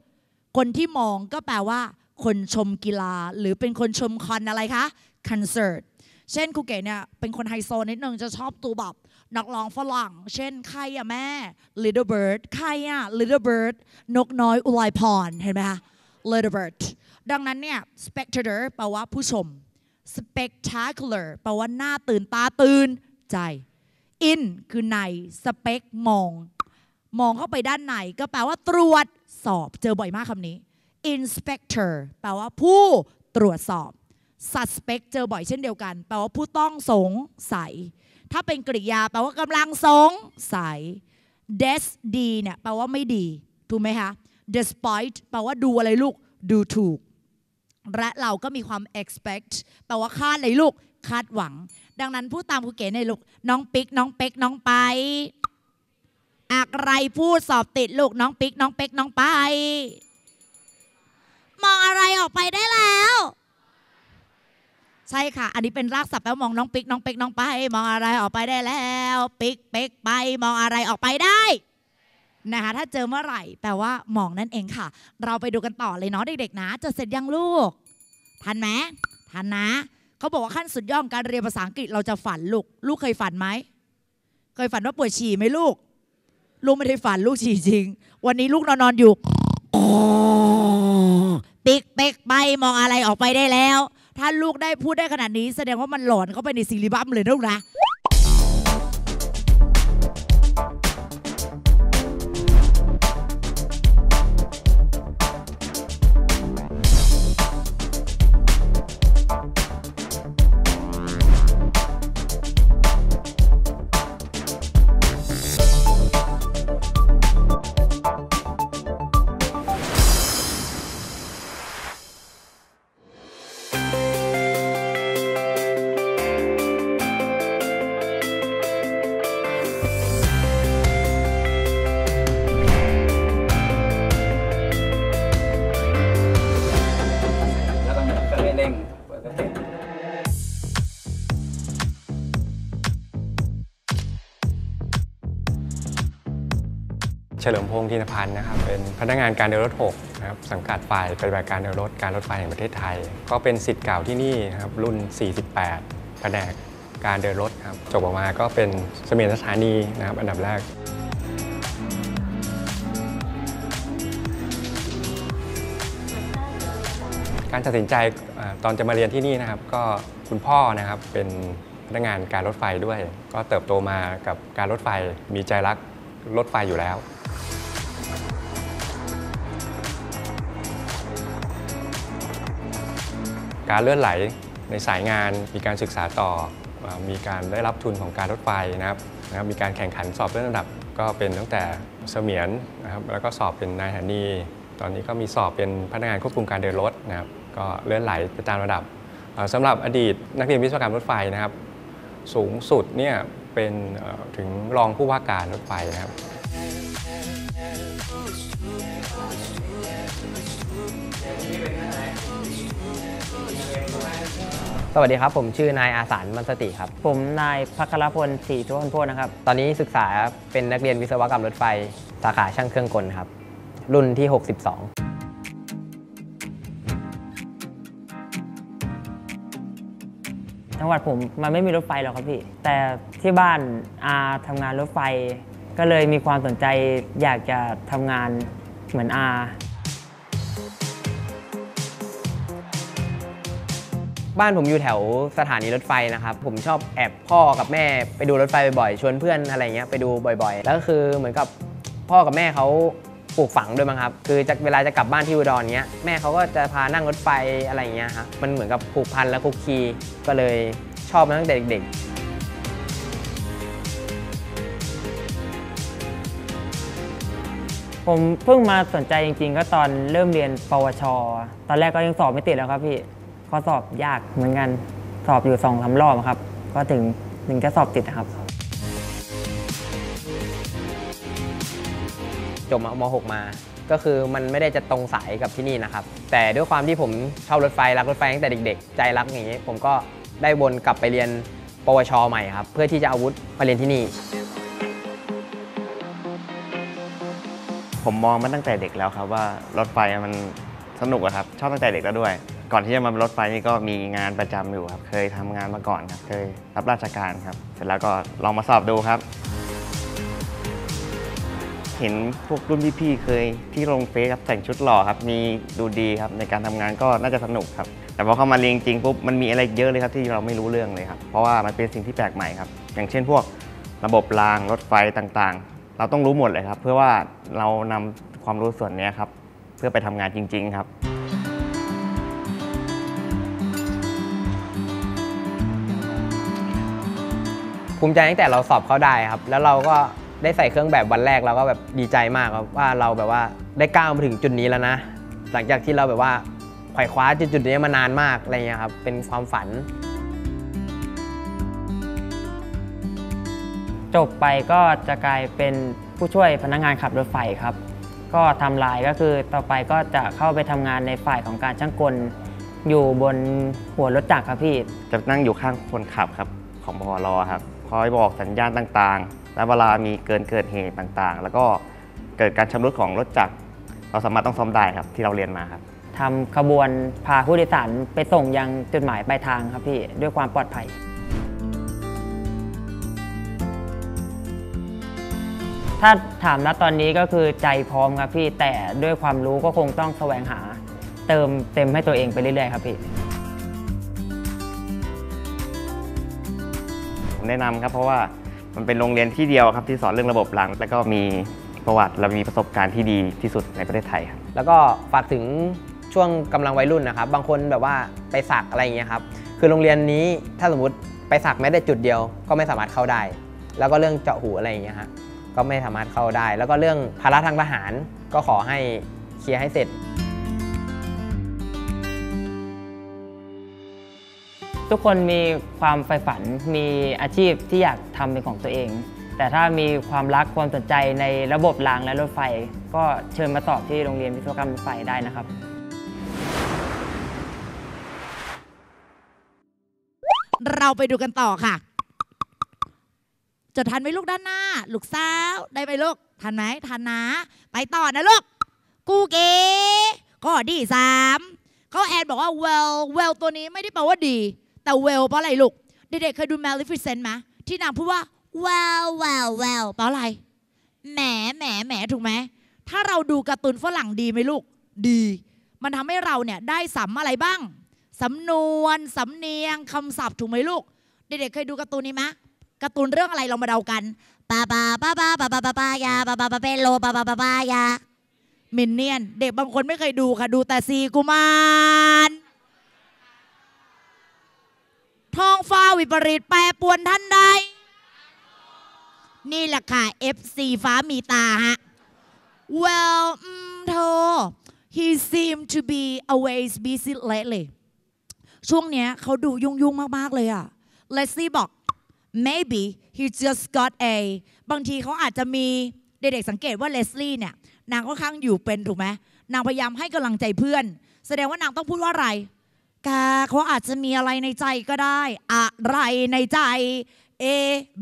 คนที่มองก็แปลว่า คนชมกีฬาหรือเป็นคนชมคอนอะไรคะ concert เช่นครูเก๋เนี่ยเป็นคนไฮโซนิดนึง จะชอบตัวแบบ นักร้องฝรั่ง เช่นใครอะแม่ Little Bird ใครอะ Little Bird นกน้อยอุไลพรเห็นไหมคะ Little Bird ดังนั้นเนี่ย spectator แปลว่าผู้ชม spectacular แปลว่าหน้าตื่นตาตื่นใจ in คือใน spec มอง มองเข้าไปด้านในก็แปลว่าตรวจสอบ เจอบ่อยมากคำนี้ inspector แปลว่าผู้ตรวจสอบสัสเปกเจอบ่อยเช่นเดียวกัน แปลว่าผู้ต้องสงสัยถ้าเป็นกริยา แปลว่ากำลังสงสัย des ดีเนี่ยแปลว่าไม่ดี ถูกไหมคะ despite แปลว่าดูอะไรลูกดูถูก และเราก็มีความ expect แปลว่าคาดอะไรลูก คาดหวัง ดังนั้นพูดตามคุณเก๋ในลูก น้องปิ๊ก น้องเป็กน้องไป อะไรพูดสอบติดลูก น้องปิ๊ก น้องเป็กน้องไป มองอะไรออกไปได้แล้วใช่ค่ะ อันนี้เป็นรากศัพท์แล้วมองน้องปิ๊กน้องเป็กน้องไปมองอะไรออกไปได้แล้วปิ๊กเป็กไปมองอะไรออกไปได้นะคะถ้าเจอเมื่อไหร่ แปลว่ามองนั่นเองค่ะ เราไปดูกันต่อเลยเนาะเด็กๆนะ จะเสร็จยังลูก ทันไหมทันนะเขาบอกว่าขั้นสุดยอดการเรียนภาษาอังกฤษเราจะฝันลูก ลูกเคยฝันไหม เคยฝันว่าปวดฉี่ไหมลูกลูกไม่ได้ฝันลูกฉี่จริง วันนี้ลูกนอนนอนอยู่ปิกเป็กไปมองอะไรออกไปได้แล้วถ้าลูกได้พูดได้ขนาดนี้แสดงว่ามันหลอนเข้าไปในซิริบัมเลยนะลูกนะธีนพันธ์นะครับเป็นพนักงานการเดินรถ6นะครับสังกัดฝ่ายปฏิบัติการเดินรถการรถไฟแห่งประเทศไทย ก็เป็นสิทธิ์เก่าที่นี่ครับรุ่น 48 แผนกการเดินรถครับจบออกมาก็เป็นเสมียนสถานีนะครับอันดับแรก การตัดสินใจตอนจะมาเรียนที่นี่นะครับก็คุณพ่อนะครับเป็นพนักงานการรถไฟด้วย ก็เติบโตมากับการรถไฟมีใจรักรถไฟอยู่แล้วการเลื่อนไหลในสายงานมีการศึกษาต่อมีการได้รับทุนของการรถไฟนะครับนะครับ มีการแข่งขันสอบเลื่อนระดับ ก็เป็นตั้งแต่เสมียนนะครับแล้วก็สอบเป็นนายหานี ตอนนี้ก็มีสอบเป็นพนักงานควบคุมการเดินรถนะครับ ก็เลื่อนไหลไปตามระดับสำหรับอดีตนักเรียนวิศวกรรมรถไฟนะครับ สูงสุดเนี่ยเป็นถึงรองผู้ว่าการรถไฟนะครับวัสดีครับ ผมชื่อนายอาสานมันสติครับ ผมนายพัครพลศรีทุนโพนะครับ ตอนนี้ศึกษาเป็นนักเรียนวิศวกรรมรถไฟ สาขาช่างเครื่องกลครับ รุ่นที่ 62จังหวัดผมมันไม่มีรถไฟหรอกครับพี่ แต่ที่บ้านอาทำงานรถไฟ ก็เลยมีความสนใจอยากจะทำงานเหมือนอาบ้านผมอยู่แถวสถานีรถไฟนะครับ ผมชอบแอบพ่อกับแม่ไปดูรถไฟบ่อยๆชวนเพื่อนอะไรเงี้ยไปดูบ่อยๆแล้วก็คือเหมือนกับพ่อกับแม่เขาปลูกฝังด้วยมั้งครับคือจากเวลาจะกลับบ้านที่อุดรเงี้ยแม่เขาก็จะพานั่งรถไฟอะไรเงี้ยครมันเหมือนกับผูกพันและคุกคีก็เลยชอบมาตั้งแต่เด็ก ๆ ผมเพิ่งมาสนใจจริง ๆ ก็ตอนเริ่มเรียนปวช ตอนแรกก็ยังสอบไม่ติดแล้วครับพี่ข้อสอบยากเหมือนกัน สอบอยู่สองสารอบครับ ก็ถึงถึงจะสอบติดครับ จบม .6 มาก็คือมันไม่ได้จะตรงสายกับที่นี่นะครับ แต่ด้วยความที่ผมชอบรถไฟรักรถไฟตั้งแต่เด็ก ๆ ใจรักอย่างนี้ ผมก็ได้วนกลับไปเรียนปวช ใหม่ครับ เพื่อที่จะอาวุธมาเรียนที่นี่ ผมมองมาตั้งแต่เด็กแล้วครับว่ารถไฟมันสนุกครับชอบตั้งแต่เด็กแล้วด้วยก่อนที่จะมาเป็นรถไฟนี่ก็มีงานประจำอยู่ครับ เคยทำงานมาก่อนครับ เคยรับราชการครับ เสร็จแล้วก็ลองมาสอบดูครับ เห็นพวกรุ่นพี่ๆเคยที่ลงเฟซครับแต่งชุดหล่อครับ มีดูดีครับ ในการทำงานก็น่าจะสนุกครับ แต่พอเข้ามาเรียนจริงปุ๊บมันมีอะไรเยอะเลยครับที่เราไม่รู้เรื่องเลยครับ เพราะว่ามันเป็นสิ่งที่แปลกใหม่ครับ อย่างเช่น พวกระบบรางรถไฟต่างๆ เราต้องรู้หมดเลยครับ เพื่อว่าเรานำความรู้ส่วนนี้ครับ เพื่อไปทำงานจริง ๆครับภูมิใจตั้งแต่เราสอบเข้าได้ครับแล้วเราก็ได้ใส่เครื่องแบบวันแรกเราก็แบบดีใจมากครับว่าเราแบบว่าได้ก้าวมาถึงจุดนี้แล้วนะ หลังจากที่เราแบบว่าไขว่คว้าจุดจุดนี้มานานมากอะไรเงี้ยครับเป็นความฝันจบไปก็จะกลายเป็นผู้ช่วยพนักงานขับรถไฟครับ ก็ทำลายก็คือต่อไปก็จะเข้าไปทำงานในฝ่ายของการช่างกลอยู่บนหัวรถจักรครับพี่ จะนั่งอยู่ข้างคนขับครับ ของพอรอครับคอยบอกสัญญาณต่างๆ และเวลามีเกินเกิดเหตุต่างๆ แล้วก็เกิดการชำรุดของรถจักร เราสามารถต้องซ่อมได้ครับที่เราเรียนมาครับทำขบวนพาผู้โดยสารไปส่งยังจุดหมายปลายทางครับพี่ด้วยความปลอดภัย ถ้าถามนะตอนนี้ก็คือใจพร้อมครับพี่แต่ด้วยความรู้ก็คงต้องแสวงหาเติมเต็มให้ตัวเองไปเรื่อยๆ ครับพี่แนะนำครับเพราะว่ามันเป็นโรงเรียนที่เดียวครับที่สอนเรื่องระบบหลัง แล้วก็มีประวัติและมีประสบการณ์ที่ดีที่สุดในประเทศไทยครับแล้วก็ฝากถึงช่วงกำลังวัยรุ่นนะครับ บางคนแบบว่าไปสักอะไรอย่างเงี้ยครับ คือโรงเรียนนี้ถ้าสมมติไปสักแม้แต่จุดเดียว ก็ไม่สามารถเข้าได้ แล้วก็เรื่องเจาะหูอะไรอย่างเงี้ยฮะก็ไม่สามารถเข้าได้ แล้วก็เรื่องภาระทางทหารก็ขอให้เคลียร์ให้เสร็จทุกคนมีความใฝ่ฝันมีอาชีพที่อยากทำเป็นของตัวเอง แต่ถ้ามีความรักความสนใจในระบบรางและรถไฟ ก็เชิญมาสอบที่โรงเรียนวิศวกรรมรถไฟได้นะครับ เราไปดูกันต่อค่ะจดทันไหมลูกด้านหน้า ลูกสาว ได้ไหมลูก ทันไหมทันนะ ไปต่อนะลูก กูเก๋ก็ดีสามเขาแอนบอกว่า well well ตัวนี้ไม่ได้แปลว่าดีแต่เวลเพราะอะไรลูก เด็กๆเคยดู Maleficent ไหมที่นางพูดว่า well well well เพราะอะไรแหมแหมแหมถูกไหม ถ้าเราดูการ์ตูนฝรั่งดีไหมลูก ดี มันทำให้เราเนี่ยได้สำอะไรบ้าง สำนวน สำเนียงคำศัพท์ถูกไหมลูก เด็กๆเคยดูการ์ตูนนี้ไหมการ์ตูนเรื่องอะไรเรามาเดากันปาปาปาปาปาปาปาปายาปาปาปาเปโลปาปาปาปายามินเนียนเด็กบางคนไม่เคยดูค่ะดูแต่ซีกุมารท้องฟ้าวิปริตแปรปวนท่านใดนี่แหละค่ะ FC ฟ้ามีตา ฮะ well เธอ he seemed to be always busy lately ช่วงเนี้ยเขาดูยุ่งยุ่งมากๆ เลยอะ Leslie บอก maybe he just got a บางทีเขาอาจจะมี เด็กๆสังเกตว่า Leslie เนี่ย นางก็ข้างอยู่เป็นถูกไหมนางพยายามให้กำลังใจเพื่อน แสดงว่านางต้องพูดว่าอะไรกเขาอาจจะมีอะไรในใจก็ได้ อะไรในใจ A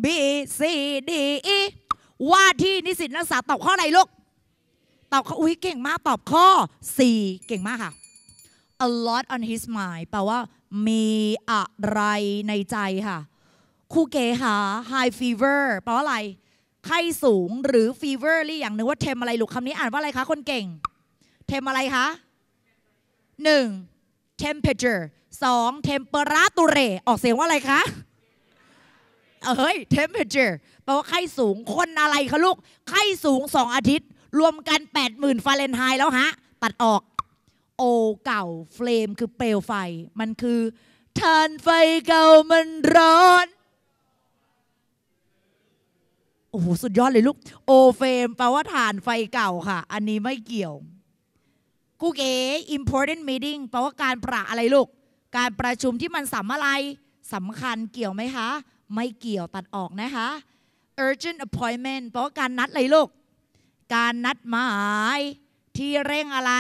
B C D E ว่าที่นิสิตนักศึกษาตอบข้อไหนลูกตอบข้ออุ้ยเก่งมากตอบข้อ C เก่งมากค่ะ A lot on his mind แปลว่า มีอะไรในใจค่ะ คู่เกหา high fever แปลว่าอะไร ไข้สูงหรือ fever หรืออย่างนึงว่าเทมอะไรลูกคำนี้อ่านว่าอะไรคะคนเก่ง เทมอะไรคะหนึ่ง temperature สอง temperature ออกเสียงว่าอะไรคะเฮ้ย temperature แปลว่าไข้สูง คนอะไรคะลูก ไข้สูงสอาทิตย์ รวมกัน 80,000 ฟาเรนไฮต์แล้วฮะ ตัดออก โอเก่า เฟลมคือเปลวไฟ มันคือทานไฟเก่ามันร้อน โอ้โห สุดยอดเลยลูก โอเฟมแปลว่าฐานไฟเก่าค่ะ อันนี้ไม่เกี่ยวกูเก๋ important meeting แปลว่าการประอะไรลูก การประชุมที่มันสำอะไรสำคัญเกี่ยวไหมคะ ไม่เกี่ยวตัดออกนะคะ urgent appointment แปลว่าการนัดอะไรลูก การนัดหมายที่เร่งอะไร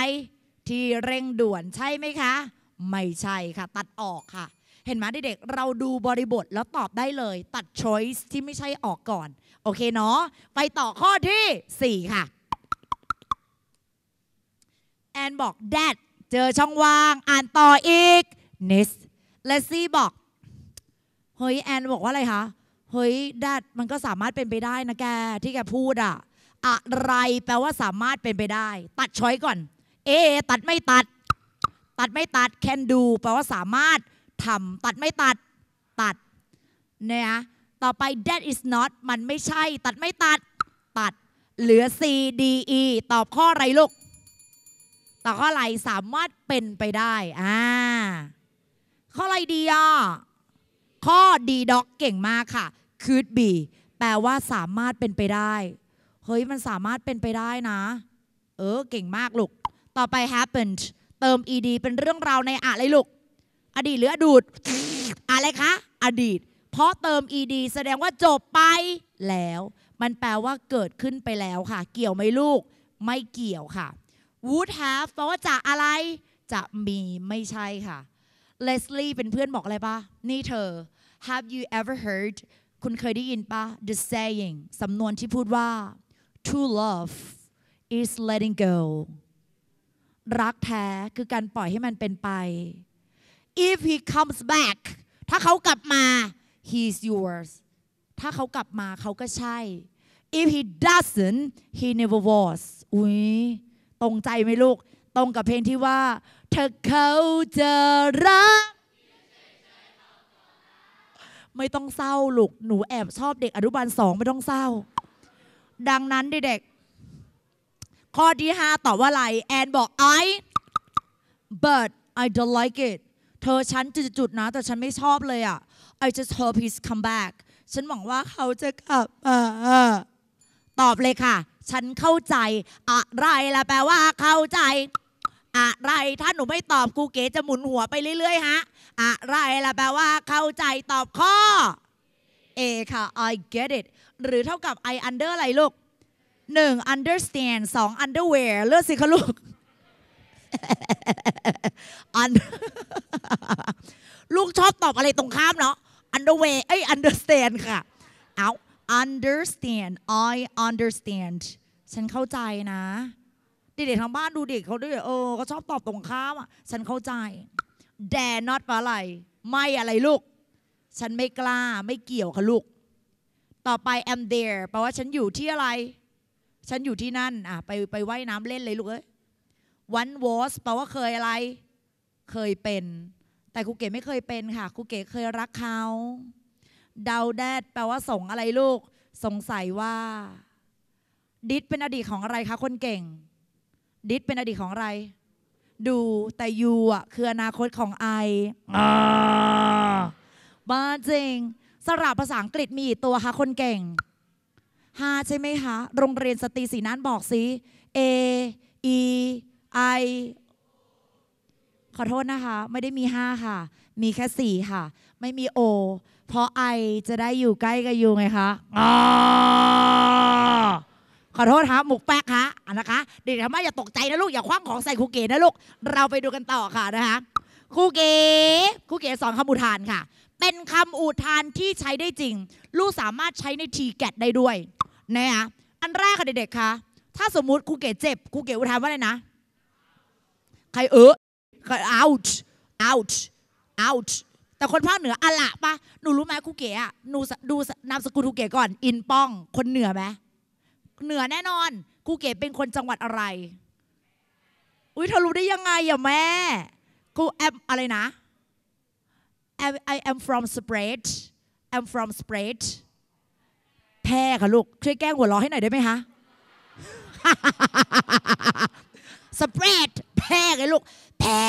ที่เร่งด่วนใช่ไหมคะ ไม่ใช่ค่ะ ตัดออกค่ะ เห็นไหมเด็กๆเราดูบริบทแล้วตอบได้เลย ตัด choice ที่ไม่ใช่ออกก่อน โอเคเนาะ ไปต่อข้อที่ 4 ค่ะแอนบอก dad เจอช่องว่าง อ่านต่ออีก n e s และซี่บอกเฮ้ยแอนบอกว่าอะไรคะเฮ้ย d ดดมันก็สามารถเป็นไปได้นะแกที่แกพูดอะอะไรแปลว่าสามารถเป็นไปได้ ตัดช้อยก่อนเอตัดไม่ตัด ตัดไม่ตัด can do แปลว่าสามารถทำตัดไม่ตัด ตัดเนี่ยต่อไป that is not มันไม่ใช่ ตัดไม่ตัด ตัดเหลือ C D E ตอบข้ออะไรลูกแต่ข้ออะไรสามารถเป็นไปได้ อ่า ข้ออะไร ดีอ่ะ ข้อดีด็อก เก่งมากค่ะคืดบีแปลว่าสามารถเป็นไปได้ เฮ้ยมันสามารถเป็นไปได้นะ เออ เก่งมากลูก ต่อไป happened เติม ed เป็นเรื่องราวในอะไรลูก อดีตหรืออดูดอะไรคะ อดีต เพราะเติม ed แสดงว่าจบไป แล้ว มันแปลว่าเกิดขึ้นไปแล้วค่ะ เกี่ยวไหมลูก ไม่เกี่ยวค่ะ would have แปลว่าจะอะไร จะมีไม่ใช่ค่ะ Leslie เป็นเพื่อนบอกอะไรปะนี่เธอ have you ever heard คุณเคยได้ยินปะ the saying สำนวนที่พูดว่า t o love is letting go รักแท้คือการปล่อยให้มันเป็นไป if he comes back ถ้าเขากลับมา he's yours ถ้าเขากลับมา เขาก็ใช่ if he doesn't he never was อุ้ยตรงใจไหมลูก ตรงกับเพลงที่ว่าเธอเขาจะรักไม่ต้องเศร้าลูกหนูแอบ ชอบเด็กอนุบาลสองไม่ต้องเศร้า ดังนั้นเด็กๆข้อที่ห้าตอบว่าอะไรแอนบอก I but I don't like it เธอฉันจุดๆนะ แต่ฉันไม่ชอบเลยอ่ะ I just hope he's come back ฉันหวังว่าเขาจะกลับตอบเลยค่ะฉันเข้าใจ อะไรล่ะแปลว่าเข้าใจ อะไร ถ้าหนูไม่ตอบ กูเก๋จะหมุนหัวไปเรื่อย ๆ ฮะ อะไรล่ะแปลว่าเข้าใจตอบข้อ A ค่ะ I get it หรือเท่ากับ I under อะไรลูก 1. understand 2. underwear เลือกสิคะลูก ลูกชอบตอบอะไรตรงข้ามเนาะ underwear เอ้ย understand ค่ะเอา understand I understand ฉันเข้าใจนะเด็กๆทางบ้านดูเด็กเขาด้วย เออเขาชอบตอบตรงข้ามอ่ะ ฉันเข้าใจ dare not ว่าอะไร ไม่อะไรลูก ฉันไม่กล้าไม่เกี่ยวค่ะลูก ต่อไป am there แปลว่า ฉันอยู่ที่อะไร ฉันอยู่ที่นั่นอ่ะไปไปไว่ายน้ำเล่นเลยลูกเอ้ย one was แปลว่าเคยอะไร เคยเป็น แต่ครูเก๋ไม่เคยเป็นค่ะ ครูเก๋เคยรักเขาดาแดดแปลว่า สงอะไรลูก สงสัยว่า ดิดเป็นอดีตของอะไรคะคนเก่ง ดิดเป็นอดีตของอะไร ดูแต่ยูอ่ะ คืออนาคตของไอบ้าจริง สระภาษาอังกฤษมีีตัวคะคนเก่งฮาใช่ไหมคะโรงเรียนสตรีสีนั้นบอกสิ A E I ขอโทษนะคะ ไม่ได้มีห้าค่ะ มีแค่สี่ค่ะ ไม่มี O เพราะไอจะได้อยู่ใกล้กับยูไงคะอขอโทษครับ หมุกแป๊กฮะอนะคะเด็กทำไมอย่าตกใจนะลูกอย่าคว้างของใส่ครูเก๋นะลูก เราไปดูกันต่อค่ะนะคะครูเก๋ครูเก๋สอนคำอุทานค่ะ เป็นคำอุทานที่ใช้ได้จริง ลูกสามารถใช้ในทีแกตได้ด้วยนะ่ะอันแรกค่ะเด็กๆค่ะถ้าสมมุติครูเก๋เจ็บครูเก๋อุทานว่าอะไรนะ ใครเออใคร o u t o u t o u t แต่คนภาคเหนืออะละปะหนูรู้ไหมครูเก๋อะหนูดูนามสกุลครูเก๋ก่อน อินป้อง คนเหนือไหม เหนือแน่นอน ครูเก๋เป็นคนจังหวัดอะไร อุ้ยเธอรู้ได้ยังไงอย่าแม่ กูแอมอะไรนะ I am from spread I'm from spread แพร่ค่ะลูกช่วยแกล้งหัวเราะให้หน่อยได้ไหมคะ spread แพร่ไงลูก แพร่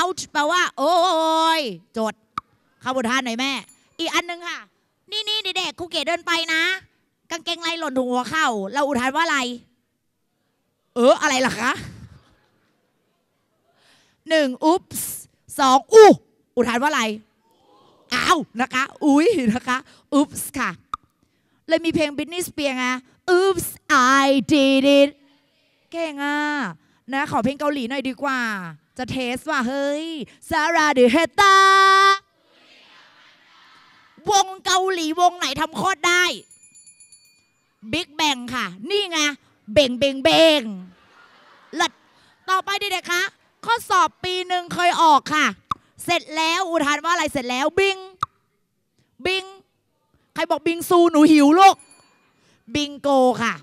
out แปลว่าโอ้ย จดข้าบทานหน่อยแม่ อีกอันหนึ่งค่ะ นี่นี่เด็กครูเกดเดินไปนะกางเกงลายหล่นถุงหัวเข่าเราอุทานว่าอะไร เอออะไรล่ะคะหนึ่ง อุ๊บสองอู้อุทานว่าอะไรอ้าวนะคะอุ้ยนะคะอุ๊บค่ะ เลยมีเพลงบิกนี่สเปียร์ไงอุ๊บ I did it เก่งอ่ะนะขอเพลงเกาหลีหน่อยดีกว่าจะเทสว่าเฮ้ยซาราดอเฮตาวงเกาหลีวงไหนทำโคตรได้ บิ๊กแบงค่ะ นี่ไงเบ่งเบ่งเบ่งหลัดต่อไปดเด็กคะข้อสอบปีหนึ่งเคยออกค่ะ เสร็จแล้วอุทานว่าอะไรเสร็จแล้ว บิง บิงใครบอกบิงซูหนูหิวลูกบิงโกค่ะ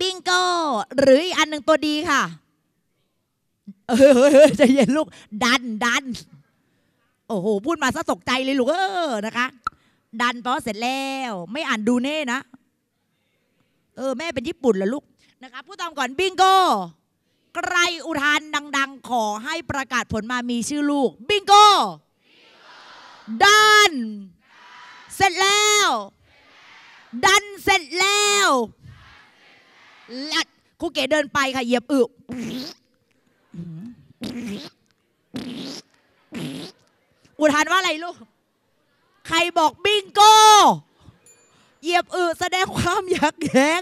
บิงโกหรืออีกอันหนึ่งตัวดีค่ะเ้ยใจเย็นลูกดันดันโอ้โหพูดมาซะตกใจเลยลูกเออนะคะดันพอเสร็จแล้ว ไม่อ่านดูเน่นะ เออ แม่เป็นญี่ปุ่นเหรอลูกนะคะพูดตามก่อนบิงโกใครอุทานดัง ๆ ขอให้ประกาศผลมามีชื่อลูก บิงโกดันเสร็จแล้วดันเสร็จแล้วลครูเก๋เดินไปค่ะเหยียบอึอุทานว่าอะไรลูก ใครบอกบิงโกเหยียบอือแสดงความอยากแข็ง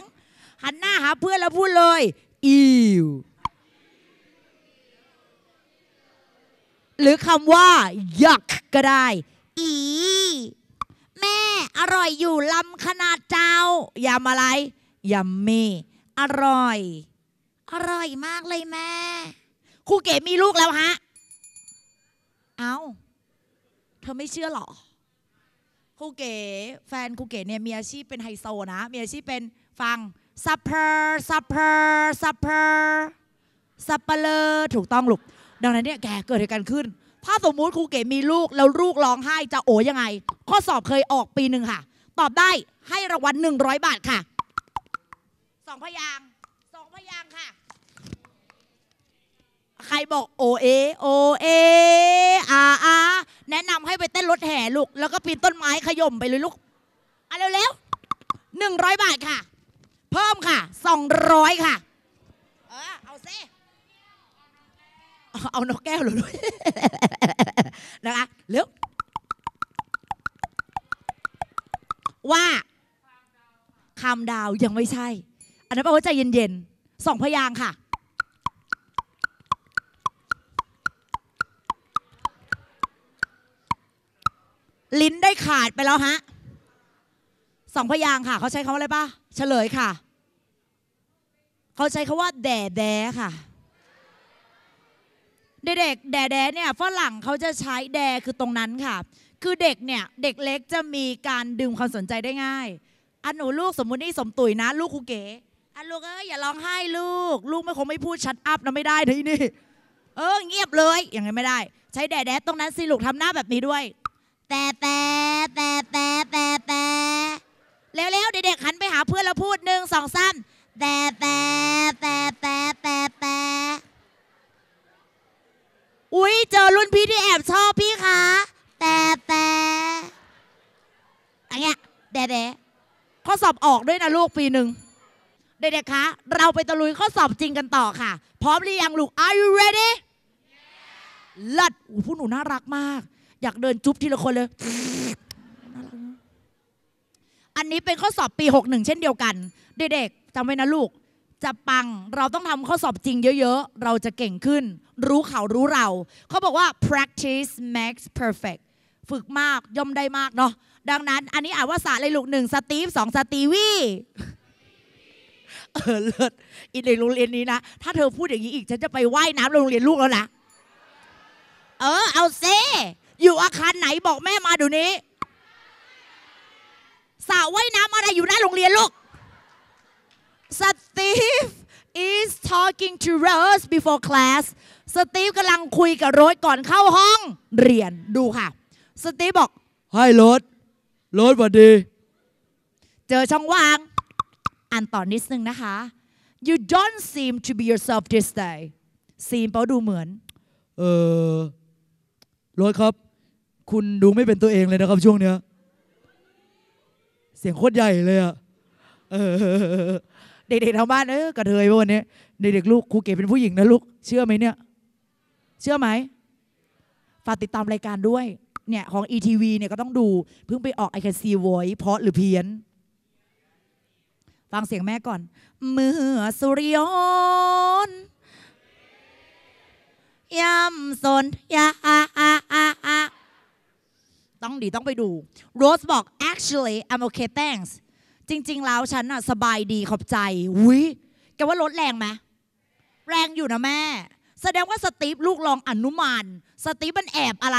หันหน้าหาเพื่อนแล้วพูดเลยอิวหรือคำว่า ยักก็ได้ อี แม่ อร่อยอยู่ลำขนาดเจ้ายำอะไรยำเมอร่อย อร่อยมากเลยแม่ครูเก๋มีลูกแล้วฮะ เอา้า เธอไม่เชื่อหรอ ครูเก๋แฟนครูเก๋เนี่ยมีอาชีพเป็นไฮโซ นะ มีอาชีพเป็นฟังซัพเพอร์ซัพเพอร์ซัพเพอร์ซัพเปลอร์ถูกต้องลูกดังนั้นเนี่ยแกเกิดเหตุการณ์ขึ้น ถ้าสมมุติครูเก๋มีลูก แล้วลูกร้องไห้จะโอยังไง ข้อสอบเคยออกปีหนึ่งค่ะ ตอบได้ให้รางวัลหนึ่งร้อยบาทค่ะ สองพยางใครบอกโอเอโอเออาอาแนะนำให้ไปเต้นรถแห่ลูกแล้วก็ปีนต้นไม้ขย่มไปเลยลูกเอาเร็วๆหนึ่งร้อยบาทค่ะ เพิ่มค่ะสองร้อยค่ะ เออเอาเซเอานกแก้วหรือลูกนะคะเร็ว ว่าคำดาวยังไม่ใช่ อันนั้นแปลว่าใจเย็นๆสองพยางค่ะลิ้นได้ขาดไปแล้วฮะสองพยางค่ะ เขาใช้คำว่าอะไรปะเฉลยค่ะ เขาใช้คำว่าแด่แด่ค่ะเด็กแด่แด่เนี่ยฝรั่งเขาจะใช้แด่คือตรงนั้นค่ะ คือเด็กเนี่ย เด็กเล็กจะมีการดึงความสนใจได้ง่ายอันหนูลูกสมมุตินี่สมตุยนะ ลูกคูเก๋อันลูกเอ้ยอย่าร้องไห้ลูก ลูกไม่คงไม่พูดชัดอัพนะไม่ได้ทีนี่เออ เงียบเลยอย่างไงไม่ได้ ใช้แด่แด่ตรงนั้นสิลูกทำหน้าแบบนี้ด้วยแปะแปะแปะแปะแปะแปะเล้วเด็กๆหันไปหาเพื่อนแล้วพูดหนึ่งสองสามแปแปะแปะแปะแปะแปอุ้ยเจอรุ่นพี่ที่แอบชอบพี่คะแปะแปะอะไรเงี้ยแดะแดะข้อสอบออกด้วยนะลูกปีหนึ่งเด็กๆคะเราไปตะลุยข้อสอบจริงกันต่อค่ะ พร้อมหรือยังลูก Are you ready ลัดอู้พูดหนูน่ารักมากอยากเดินจุ๊บทีละคนเลย อันนี้เป็นข้อสอบปีหหกนึ่งเช่นเดียวกัน เด็กๆจำไว้นะลูก จะปังเราต้องทำข้อสอบจริงเยอะๆ เราจะเก่งขึ้น รู้เขารู้เรา เขาบอกว่า practice makes perfect ฝึกมากย่อมได้มากเนาะดังนั้น อันนี้อ่านว่าสะเลยลูกหนึ่งสตีฟสองสตีวีเออเลิศอีในโรงเรียนนี้นะ ถ้าเธอพูดอย่างนี้อีก ฉันจะไปไว่ายน้ำโรงเรียนลูกแล้วนะเออเอาเซอยู่อาคารไหนบอกแม่มาดูนี้สาว่ายน้ำอะไรอยู่หน้าโรงเรียนลูก Steve is talking to Rose before class สตีฟกำลังคุยกับโรสก่อนเข้าห้องเรียนดูค่ะสตีฟบอกให้โรสโรสสวัสดี เจอช่องว่างอ่านต่อนิดนึงนะคะ you don't seem to be yourself this day ซีมเปาดูเหมือนเออโรสครับคุณดูไม่เป็นตัวเองเลยนะครับช่วงเนี้ย เสียงโคตรใหญ่เลยอะเออเด็กๆทางบ้านเออกระเทยวันนี้ เด็กๆลูกครูเก๋เป็นผู้หญิงนะลูก เชื่อไหมเนี่ยเชื่อไหมฝากติดตามรายการด้วย เนี่ยของ ETV เนี่ยก็ต้องดู เพิ่งไปออกไอค n นซีโวยเพราะหรือเพี้ยน ฟังเสียงแม่ก่อน เมื่อสุริยนยำสนยาต้องดีต้องไปดูโรสบอก actually I'm okay thanks จริง ๆ แล้วฉันอะสบายดีขอบใจอุ้ยแกว่ารถแรงไหม แรงอยู่นะแม่ แสดงว่าสตีฟลูกลองอนุมาน สตีฟมันแอบอะไร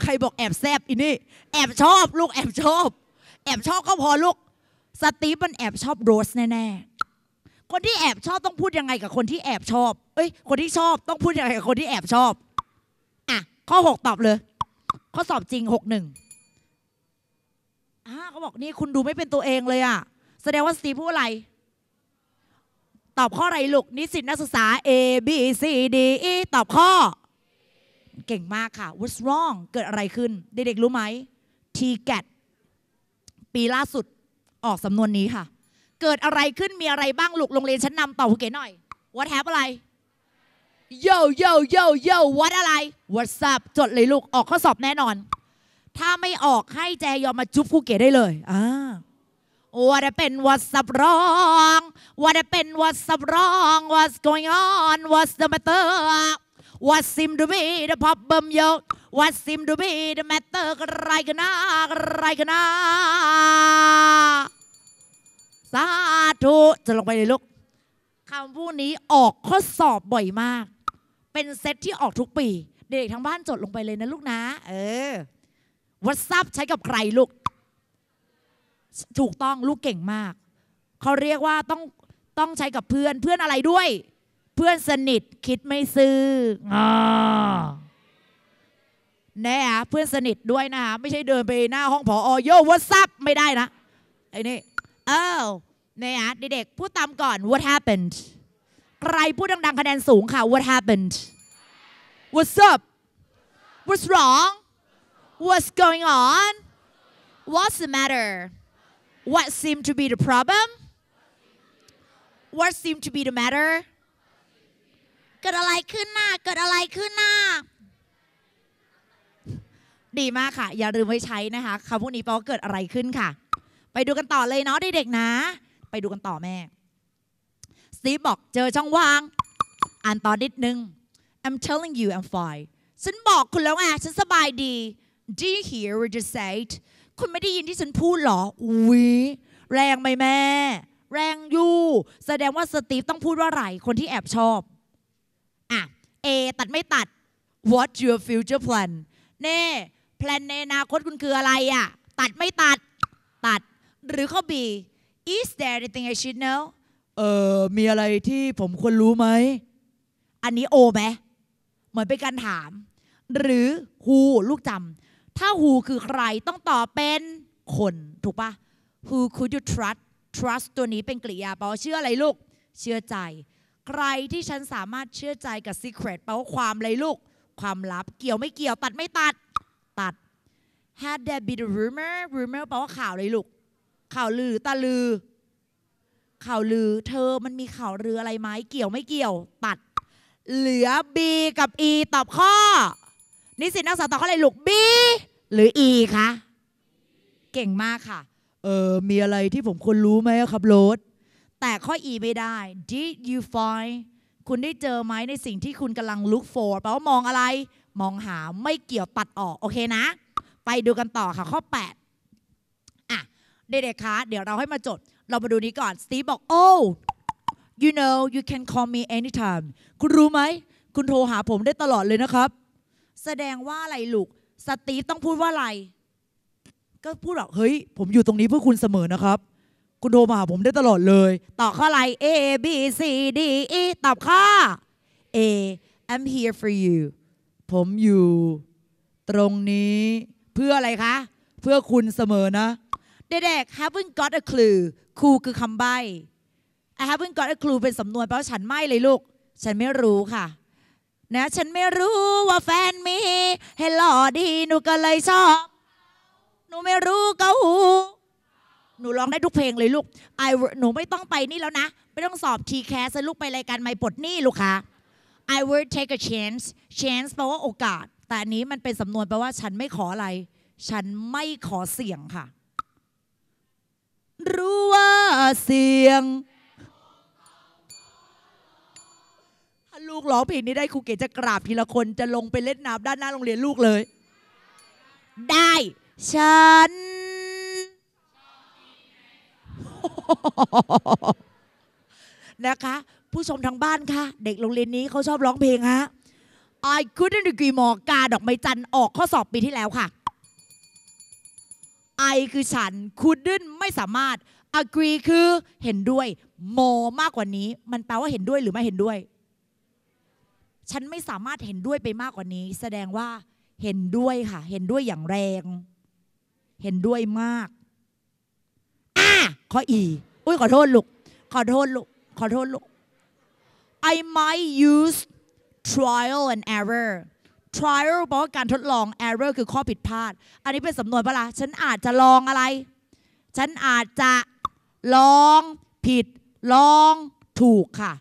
ใครบอกแอบแซบอีนี่ แอบชอบลูกแอบชอบ แอบชอบก็พอลูก สตีฟมันแอบชอบโรสแน่ ๆ คนที่แอบชอบต้องพูดยังไงกับคนที่แอบชอบ เอ้ย คนที่ชอบต้องพูดยังไงกับคนที่แอบชอบอ่ะข้อหกตอบเลยข้อสอบจริงหกหนึ่งอ่าเขาบอกนี่คุณดูไม่เป็นตัวเองเลยอะแสดงว่าสตีพูดอะไร ตอบข้ออะไรลูก นิสิตนักศึกษา A B C D E ตอบข้อ เก่งมากค่ะ What's wrong เกิดอะไรขึ้น เด็ก ๆ รู้ไหม T g a t ปีล่าสุดออกสำนวนนี้ค่ะ เกิดอะไรขึ้นมีอะไรบ้างลูกโรงเรียนชั้นนำตอบเก๋หน่อย What h a p p e n e d อะไรโยโยโยโยวัดอะไร What's up จดเลยลูกออกข้อสอบแน่นอน ถ้าไม่ออกให้แจ ยอมมาจุ๊บคูเกตได้เลยอ่าว่าจเป็น What's up wrong ว่าจเป็น What's up wrong What's going on What's the matter What seem to be the problem yo What seem to be the matter อะไรกันนะอะไรกันนะสาธุจะลงไปเลยลูก คำพูดนี้ออกข้อสอบบ่อยมากเป็นเซตที่ออกทุกปี เด็กทั้งบ้านจดลงไปเลยนะลูกนะ เออวัตซับใช้กับใครลูก ถูกต้องลูกเก่งมาก เขาเรียกว่าต้องต้องใช้กับเพื่อนเพื่อนอะไรด้วย เพื่อนสนิทคิดไม่ซื้ออ่าน่คะเพื่อนสนิทด้วยนะคะไม่ใช่เดินไปหน้าห้องผอโยวัตซับไม่ได้นะไอ้นี่เอ้าน่คะเด็กๆพูดตามก่อน what happened ใครพูดดังๆ คะแนนสูงค่ะ What happened What's up What's wrong What's going on What's the matter What seemed to be the problem What seemed to be the matter เกิดอะไรขึ้นน่ะเกิดอะไรขึ้นน่ะดีมากค่ะ อย่าลืมไว้ใช้นะคะคำพวกนี้แปลว่าเกิดอะไรขึ้นค่ะ ไปดูกันต่อเลยเนาะเด็กๆนะ ไปดูกันต่อแม่สตีฟบอกเจอช่องว่างอ่านต่อนิดนึง I'm telling you I'm fine ฉันบอกคุณแล้วไงฉันสบายดี Do you hear what I said คุณไม่ได้ยินที่ฉันพูดหรออุ้ยแรงไหมแม่ แรงอยู่แสดงว่าสตีฟต้องพูดว่าไร คนที่แอบชอบ อ่ะเอตัดไม่ตัด What your future plan เน่แพลนในอนาคตคุณคืออะไรอะ่ะตัดไม่ตัด ตัด หรือข้อ B is there anything I should know เออมีอะไรที่ผมควรรู้ไหม อันนี้โอไหมเหมือนเป็นการถาม หรือฮูลูกจำถ้าฮูคือใครต้องตอบเป็นคน ถูกปะ Who could you trust trust ตัวนี้เป็นกริยาแปลว่าเชื่ออะไรลูก เชื่อใจ ใครที่ฉันสามารถเชื่อใจกับ secret แปลว่าความอะไรลูก ความลับเกี่ยวไม่เกี่ยวตัดไม่ตัด ตัด had there been a rumor rumor แปลว่าข่าวเลยลูก ข่าวลือตาลือข่าวลือเธอมันมีข่าวลืออะไรไหมเกี่ยวไม่เกี่ยวตัด เหลือ B กับ E ตอบข้อนิสิตนักศึกษาตอบข้ออะไรลูก B หรือ E คะเก่งมากค่ะ เออมีอะไรที่ผมควรรู้ไหมครับโรดแต่ข้อ E ไม่ได้ Did you find คุณได้เจอไหมในสิ่งที่คุณกำลัง look for แปลว่ามองอะไร มองหาไม่เกี่ยวตัดออก โอเคนะ ไปดูกันต่อค่ะ ข้อ 8อ่ะเด็กๆคะเดี๋ยวเราให้มาจดเรามาดูนี้ก่อน สตีฟบอกโอ้ you know you can call me anytime คุณรู้ไหมคุณโทรหาผมได้ตลอดเลยนะครับ แสดงว่าอะไรลูก สตีฟต้องพูดว่าอะไร ก็พูดรอกเฮ้ยผมอยู่ตรงนี้เพื่อคุณเสมอนะครับ คุณโทรมาหาผมได้ตลอดเลย ตอบข้ออะไร A B C D E ตอบข้อ A I'm here for you ผมอยู่ ตรงนี้ เพื่ออะไรคะเพื่อคุณเสมอนะเด็กๆ haven't got a clue ครูคือคำใบ้ I haven't got a clue เป็นสำนวนแปลว่าฉันไม่เลยลูก ฉันไม่รู้ค่ะ นะฉันไม่รู้ว่าแฟนมีให้หล่อดี หนูก็เลยชอบ หนูไม่รู้ก็หู หนูร้องได้ทุกเพลงเลยลูก I หนูไม่ต้องไปนี่แล้วนะ ไม่ต้องสอบทีแคสลูกไปรายการไม่ปลดหนี้ลูกค่ะ I will take a chance chance แปลว่าโอกาส แต่อันนี้มันเป็นสำนวน แปลว่าฉันไม่ขออะไร ฉันไม่ขอเสี่ยงค่ะรู้ว่าเสียง ถ้าลูกร้องเพลงนี้ได้ครูเกศจะกราบทีละคนจะลงไปเล่นน้ำด้านหน้าโรงเรียนลูกเลย ได้ ฉัน นะคะ ผู้ชมทางบ้านคะเด็กโรงเรียนนี้เขาชอบร้องเพลงฮะ I couldn't agree more กาดอกไม้จันออกข้อสอบปีที่แล้วค่ะ I คือฉัน couldn't ไม่สามารถ agree คือเห็นด้วย more มากกว่านี้ มันแปลว่าเห็นด้วยหรือไม่เห็นด้วย ฉันไม่สามารถเห็นด้วยไปมากกว่านี้ แสดงว่าเห็นด้วยค่ะ เห็นด้วยอย่างแรง เห็นด้วยมากอ่าข้อีอุ้ยขอโทษลูก ขอโทษลูกขอโทษลูก I might use trial and error trial แปลว่าการทดลอง error คือข้อผิดพลาด อันนี้เป็นสำนวนปะละ่ะฉันอาจจะลองอะไร ฉันอาจจะลองผิดลองถูกค่ะ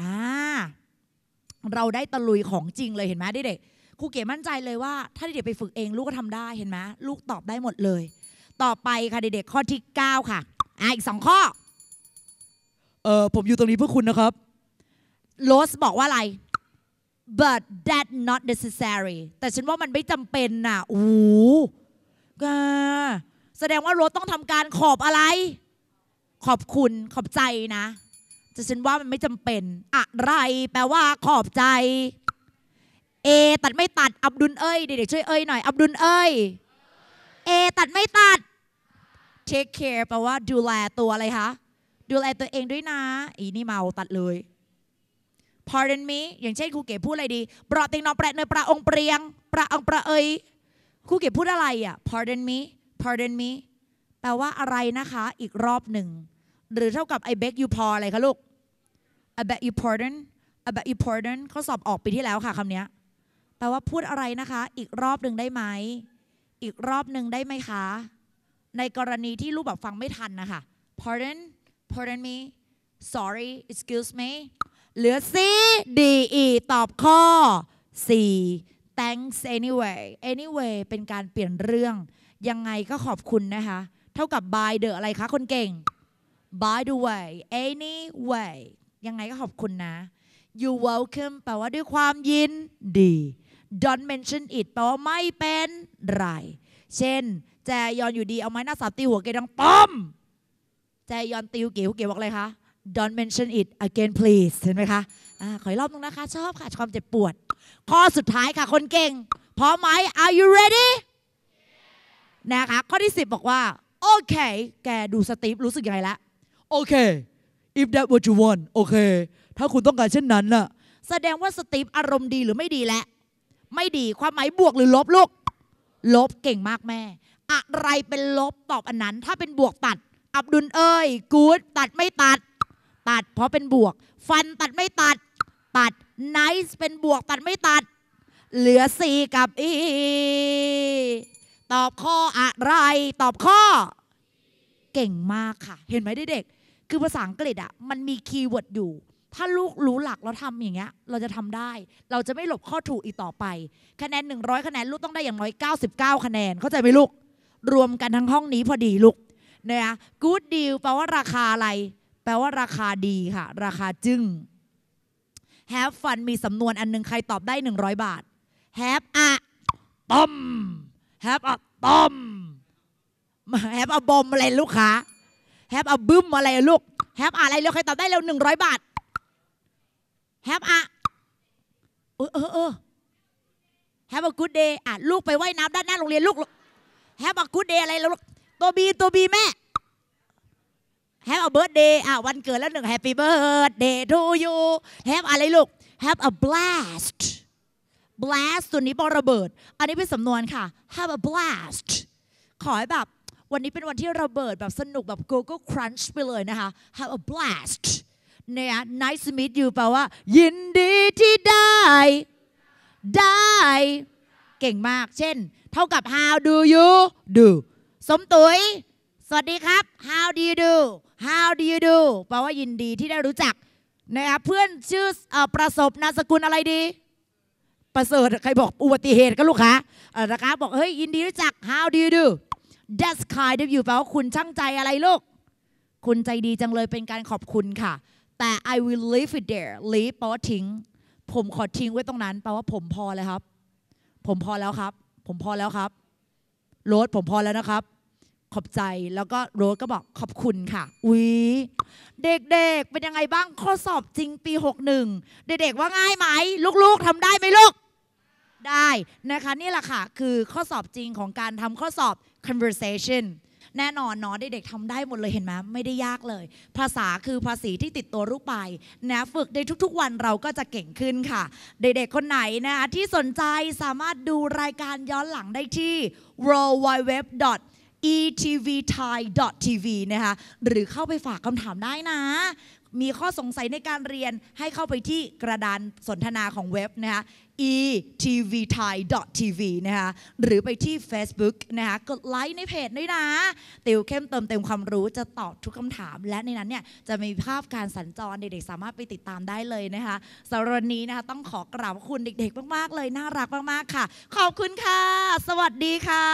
อ่า เราได้ตะลุยของจริงเลยเห็นไหมเด็กๆครูเก๋มั่นใจเลยว่า ถ้าเด็กๆไปฝึกเองลูกก็ทำได้เห็นไหม ลูกตอบได้หมดเลย ต่อไปค่ะเด็กๆข้อที่ 9 ค่ะ อ่า อีกสองข้อ เออผมอยู่ตรงนี้เพื่อคุณนะครับโรสบอกว่าอะไร but that not necessary แต่ฉันว่ามันไม่จำเป็นน่ะโอ้กาแสดงว่ารถต้องทำการขอบอะไร ขอบคุณขอบใจนะ แต่ฉันว่ามันไม่จำเป็น อะไร แปลว่าขอบใจเอตัดไม่ตัด อับดุลเอ้ย เด็กๆช่วยเอ้ยหน่อย อับดุลเอ้ยเอตัดไม่ตัด take care แปลว่าดูแลตัวอะไรคะ ดูแลตัวเองด้วยนะ อีนี่เมาตัดเลย pardon me อย่างเช่นครูเก๋พูดอะไรดีปราเต็งนอแปรเนยปราองเปรียงปราองประเอยครูเก๋พูดอะไรอ่ะ pardon me pardon me แปลว่าอะไรนะคะ อีกรอบหนึ่งหรือเท่ากับ I beg you pardon อะไรคะลูก I beg you pardon I beg you pardon เขาสอบออกปีที่แล้วค่ะคำนี้แปลว่าพูดอะไรนะคะ อีกรอบหนึ่งได้ไหมอีกรอบหนึ่งได้ไหมคะ ในกรณีที่ลูกแบบฟังไม่ทันนะคะ pardon pardon me sorry excuse me เหลือ C D E ตอบข้อ C thanks anyway anyway เป็นการเปลี่ยนเรื่อง ยังไงก็ขอบคุณนะคะเท่ากับ by the อะไรคะคนเก่ง by the way anyway ยังไงก็ขอบคุณนะ you welcome แปลว่าด้วยความยินดี don't mention it แปลว่าไม่เป็นไรเช่น แจยอนอยู่ดีเอาไม้หน้าสับตีหัวเกดังปอม แจยอนตีหัวเก๋ัวเก๋บอกอะไรคะ don't mention it again please เห็นไหมคะอขออีกรอบนึงนะคะ ชอบค่ะ ความเจ็บปวด ข้อสุดท้ายค่ะ คนเก่งพร้อมไหม are you ready นะคะข้อที่ 10 บอกว่าโอเค แกดูสตีฟรู้สึกยังไงละโอเค if that what you want โอเคถ้าคุณต้องการเช่นนั้นน่ะแสดงว่าสตีฟอารมณ์ดีหรือไม่ดีแหละไม่ดีความหมายบวกหรือลบลูกลบเก่งมากแม่ อะไรเป็นลบตอบอันนั้น ถ้าเป็นบวกตัดอับดุลเอ้ยกู๊ดตัดไม่ตัดตัดเพราะเป็นบวก ฟันตัดไม่ตัด ตัด nice เป็นบวก ตัดไม่ตัด เหลือ4กับ e ตอบข้ออะไร ตอบข้อ เก่งมากค่ะ เห็นไหมเด็กๆคือภาษาอังกฤษอ่ะมันมีคีย์เวิร์ดอยู่ ถ้าลูกรู้หลักแล้วทำอย่างเงี้ย เราจะทำได้ เราจะไม่หลบข้อถูกอีกต่อไป คะแนน 100 คะแนนลูกต้องได้อย่างน้อย 99 คะแนน เข้าใจไหมลูก รวมกันทั้งห้องนี้พอดีลูกเนี่ good deal แปลว่าราคาอะไรแปลว่าราคาดีค่ะ ราคาจึง้ง have fun มีสำนวนอันหนึ่งใครตอบได้ 100 บาท have a ตอม have a ตอม have a บอมอะไรลูกค้า have a บึ้มอะไรลูก have อะไรเร็วใครตอบได้เร็ว100 บาท have a เออเออเออ have a good day อ่ะลูกไปไว่ายน้ำด้านหน้าโรงเรียนลูก have a good day อะไรลูกตัวบีตัวบีแม่ a birthday อ่ะวันเกิดแล้วหนึ่ง happy birthday to you have อะไรลูก have a blast blast ตัวนี้ปอระเบิด อันนี้เป็นสำนวนค่ะ have a blast ขอให้แบบวันนี้เป็นวันที่ระเบิดแบบสนุกแบบ go g e crunch ไปเลยนะคะ have a blast เนี่ย nice to meet you แปลว่า ยินดีที่ได้ ได้ เก่งมากเช่น เท่ากับ how do you do สมตุยวัสดีครับ how do you do how do you do แปลว่ายินดีที่ได้รู้จัก นะครับ เพื่อนชื่อประสบนามสกุลอะไรดี ประเสริฐใครบอกอุบัติเหตุก็ลูกค้านะคะบอกเฮ้ยยินดีรู้จัก how do you do that's kind of you แปลว่าคุณช่างใจอะไรลูก คุณใจดีจังเลยเป็นการขอบคุณค่ะ แต่ I will leave it there leave แปลว่าทิ้งผมขอทิ้งไว้ตรงนั้นแปลว่าผมพอเลยครับ ผมพอแล้วครับ ผมพอแล้วครับโรดผมพอแล้วนะครับขอบใจแล้วก็โรสก็บอกขอบคุณค่ะอุ้ยเด็กๆเป็นยังไงบ้างข้อสอบจริงปี 61 เด็กๆ ว่าง่ายไหม ลูกๆทำได้ไหมลูก ได้นะคะนี่แหละค่ะ คือข้อสอบจริงของการทำข้อสอบ conversation แน่นอนเนาะเด็กๆทำได้หมดเลยเห็นไหมไม่ได้ยากเลย ภาษาคือภาษีที่ติดตัวรูปไปนะฝึกในทุกๆ วันเราก็จะเก่งขึ้นค่ะ เด็กๆคนไหนนะะที่สนใจสามารถดูรายการย้อนหลังได้ที่ w w w etvthai.tv นะคะหรือเข้าไปฝากคำถามได้นะ มีข้อสงสัยในการเรียน ให้เข้าไปที่กระดานสนทนาของเว็บนะคะ etvthai.tv นะคะหรือไปที่ Facebook นะคะ กดไลค์ในเพจด้วยนะติวเข้มเติมเต็มความรู้จะตอบทุกคำถาม และในนั้นเนี่ยจะมีภาพการสัญจรเด็กๆสามารถไปติดตามได้เลยนะคะสำหรับนี้นะคะต้องขอกราบคุณเด็กๆ มากๆเลยน่ารักมากๆค่ะ ขอบคุณค่ะ สวัสดีค่ะ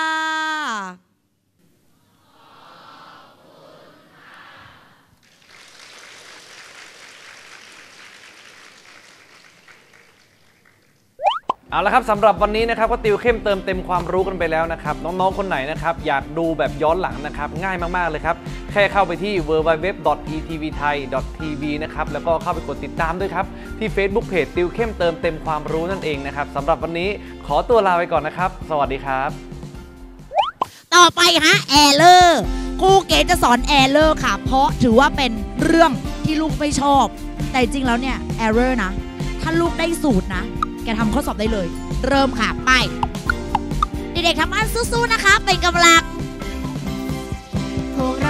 เอาละครับสำหรับวันนี้นะครับก็ติวเข้มเติมเต็มความรู้กันไปแล้วนะครับ น้องๆคนไหนนะครับ อยากดูแบบย้อนหลังนะครับ ง่ายมากๆเลยครับแค่เข้าไปที่ www.etvthai.tv นะครับแล้วก็เข้าไปกดติดตามด้วยครับ ที่ Facebook Page ติวเข้มเติมเต็มความรู้นั่นเองนะครับสำหรับวันนี้ขอตัวลาไปก่อนนะครับ สวัสดีครับ ต่อไปฮะแอร์เลอร์ครูเก๋จะสอนแอร์เลอร์ค่ะ เพราะถือว่าเป็นเรื่องที่ลูกไม่ชอบ แต่จริงแล้วเนี่ยแอร์เลอร์นะ ถ้าลูกได้สูตรนะแกทำข้อสอบได้เลย เริ่มค่ะไปเด็กๆทำอันสู้ๆนะคะ เป็นกำลังพวกเรา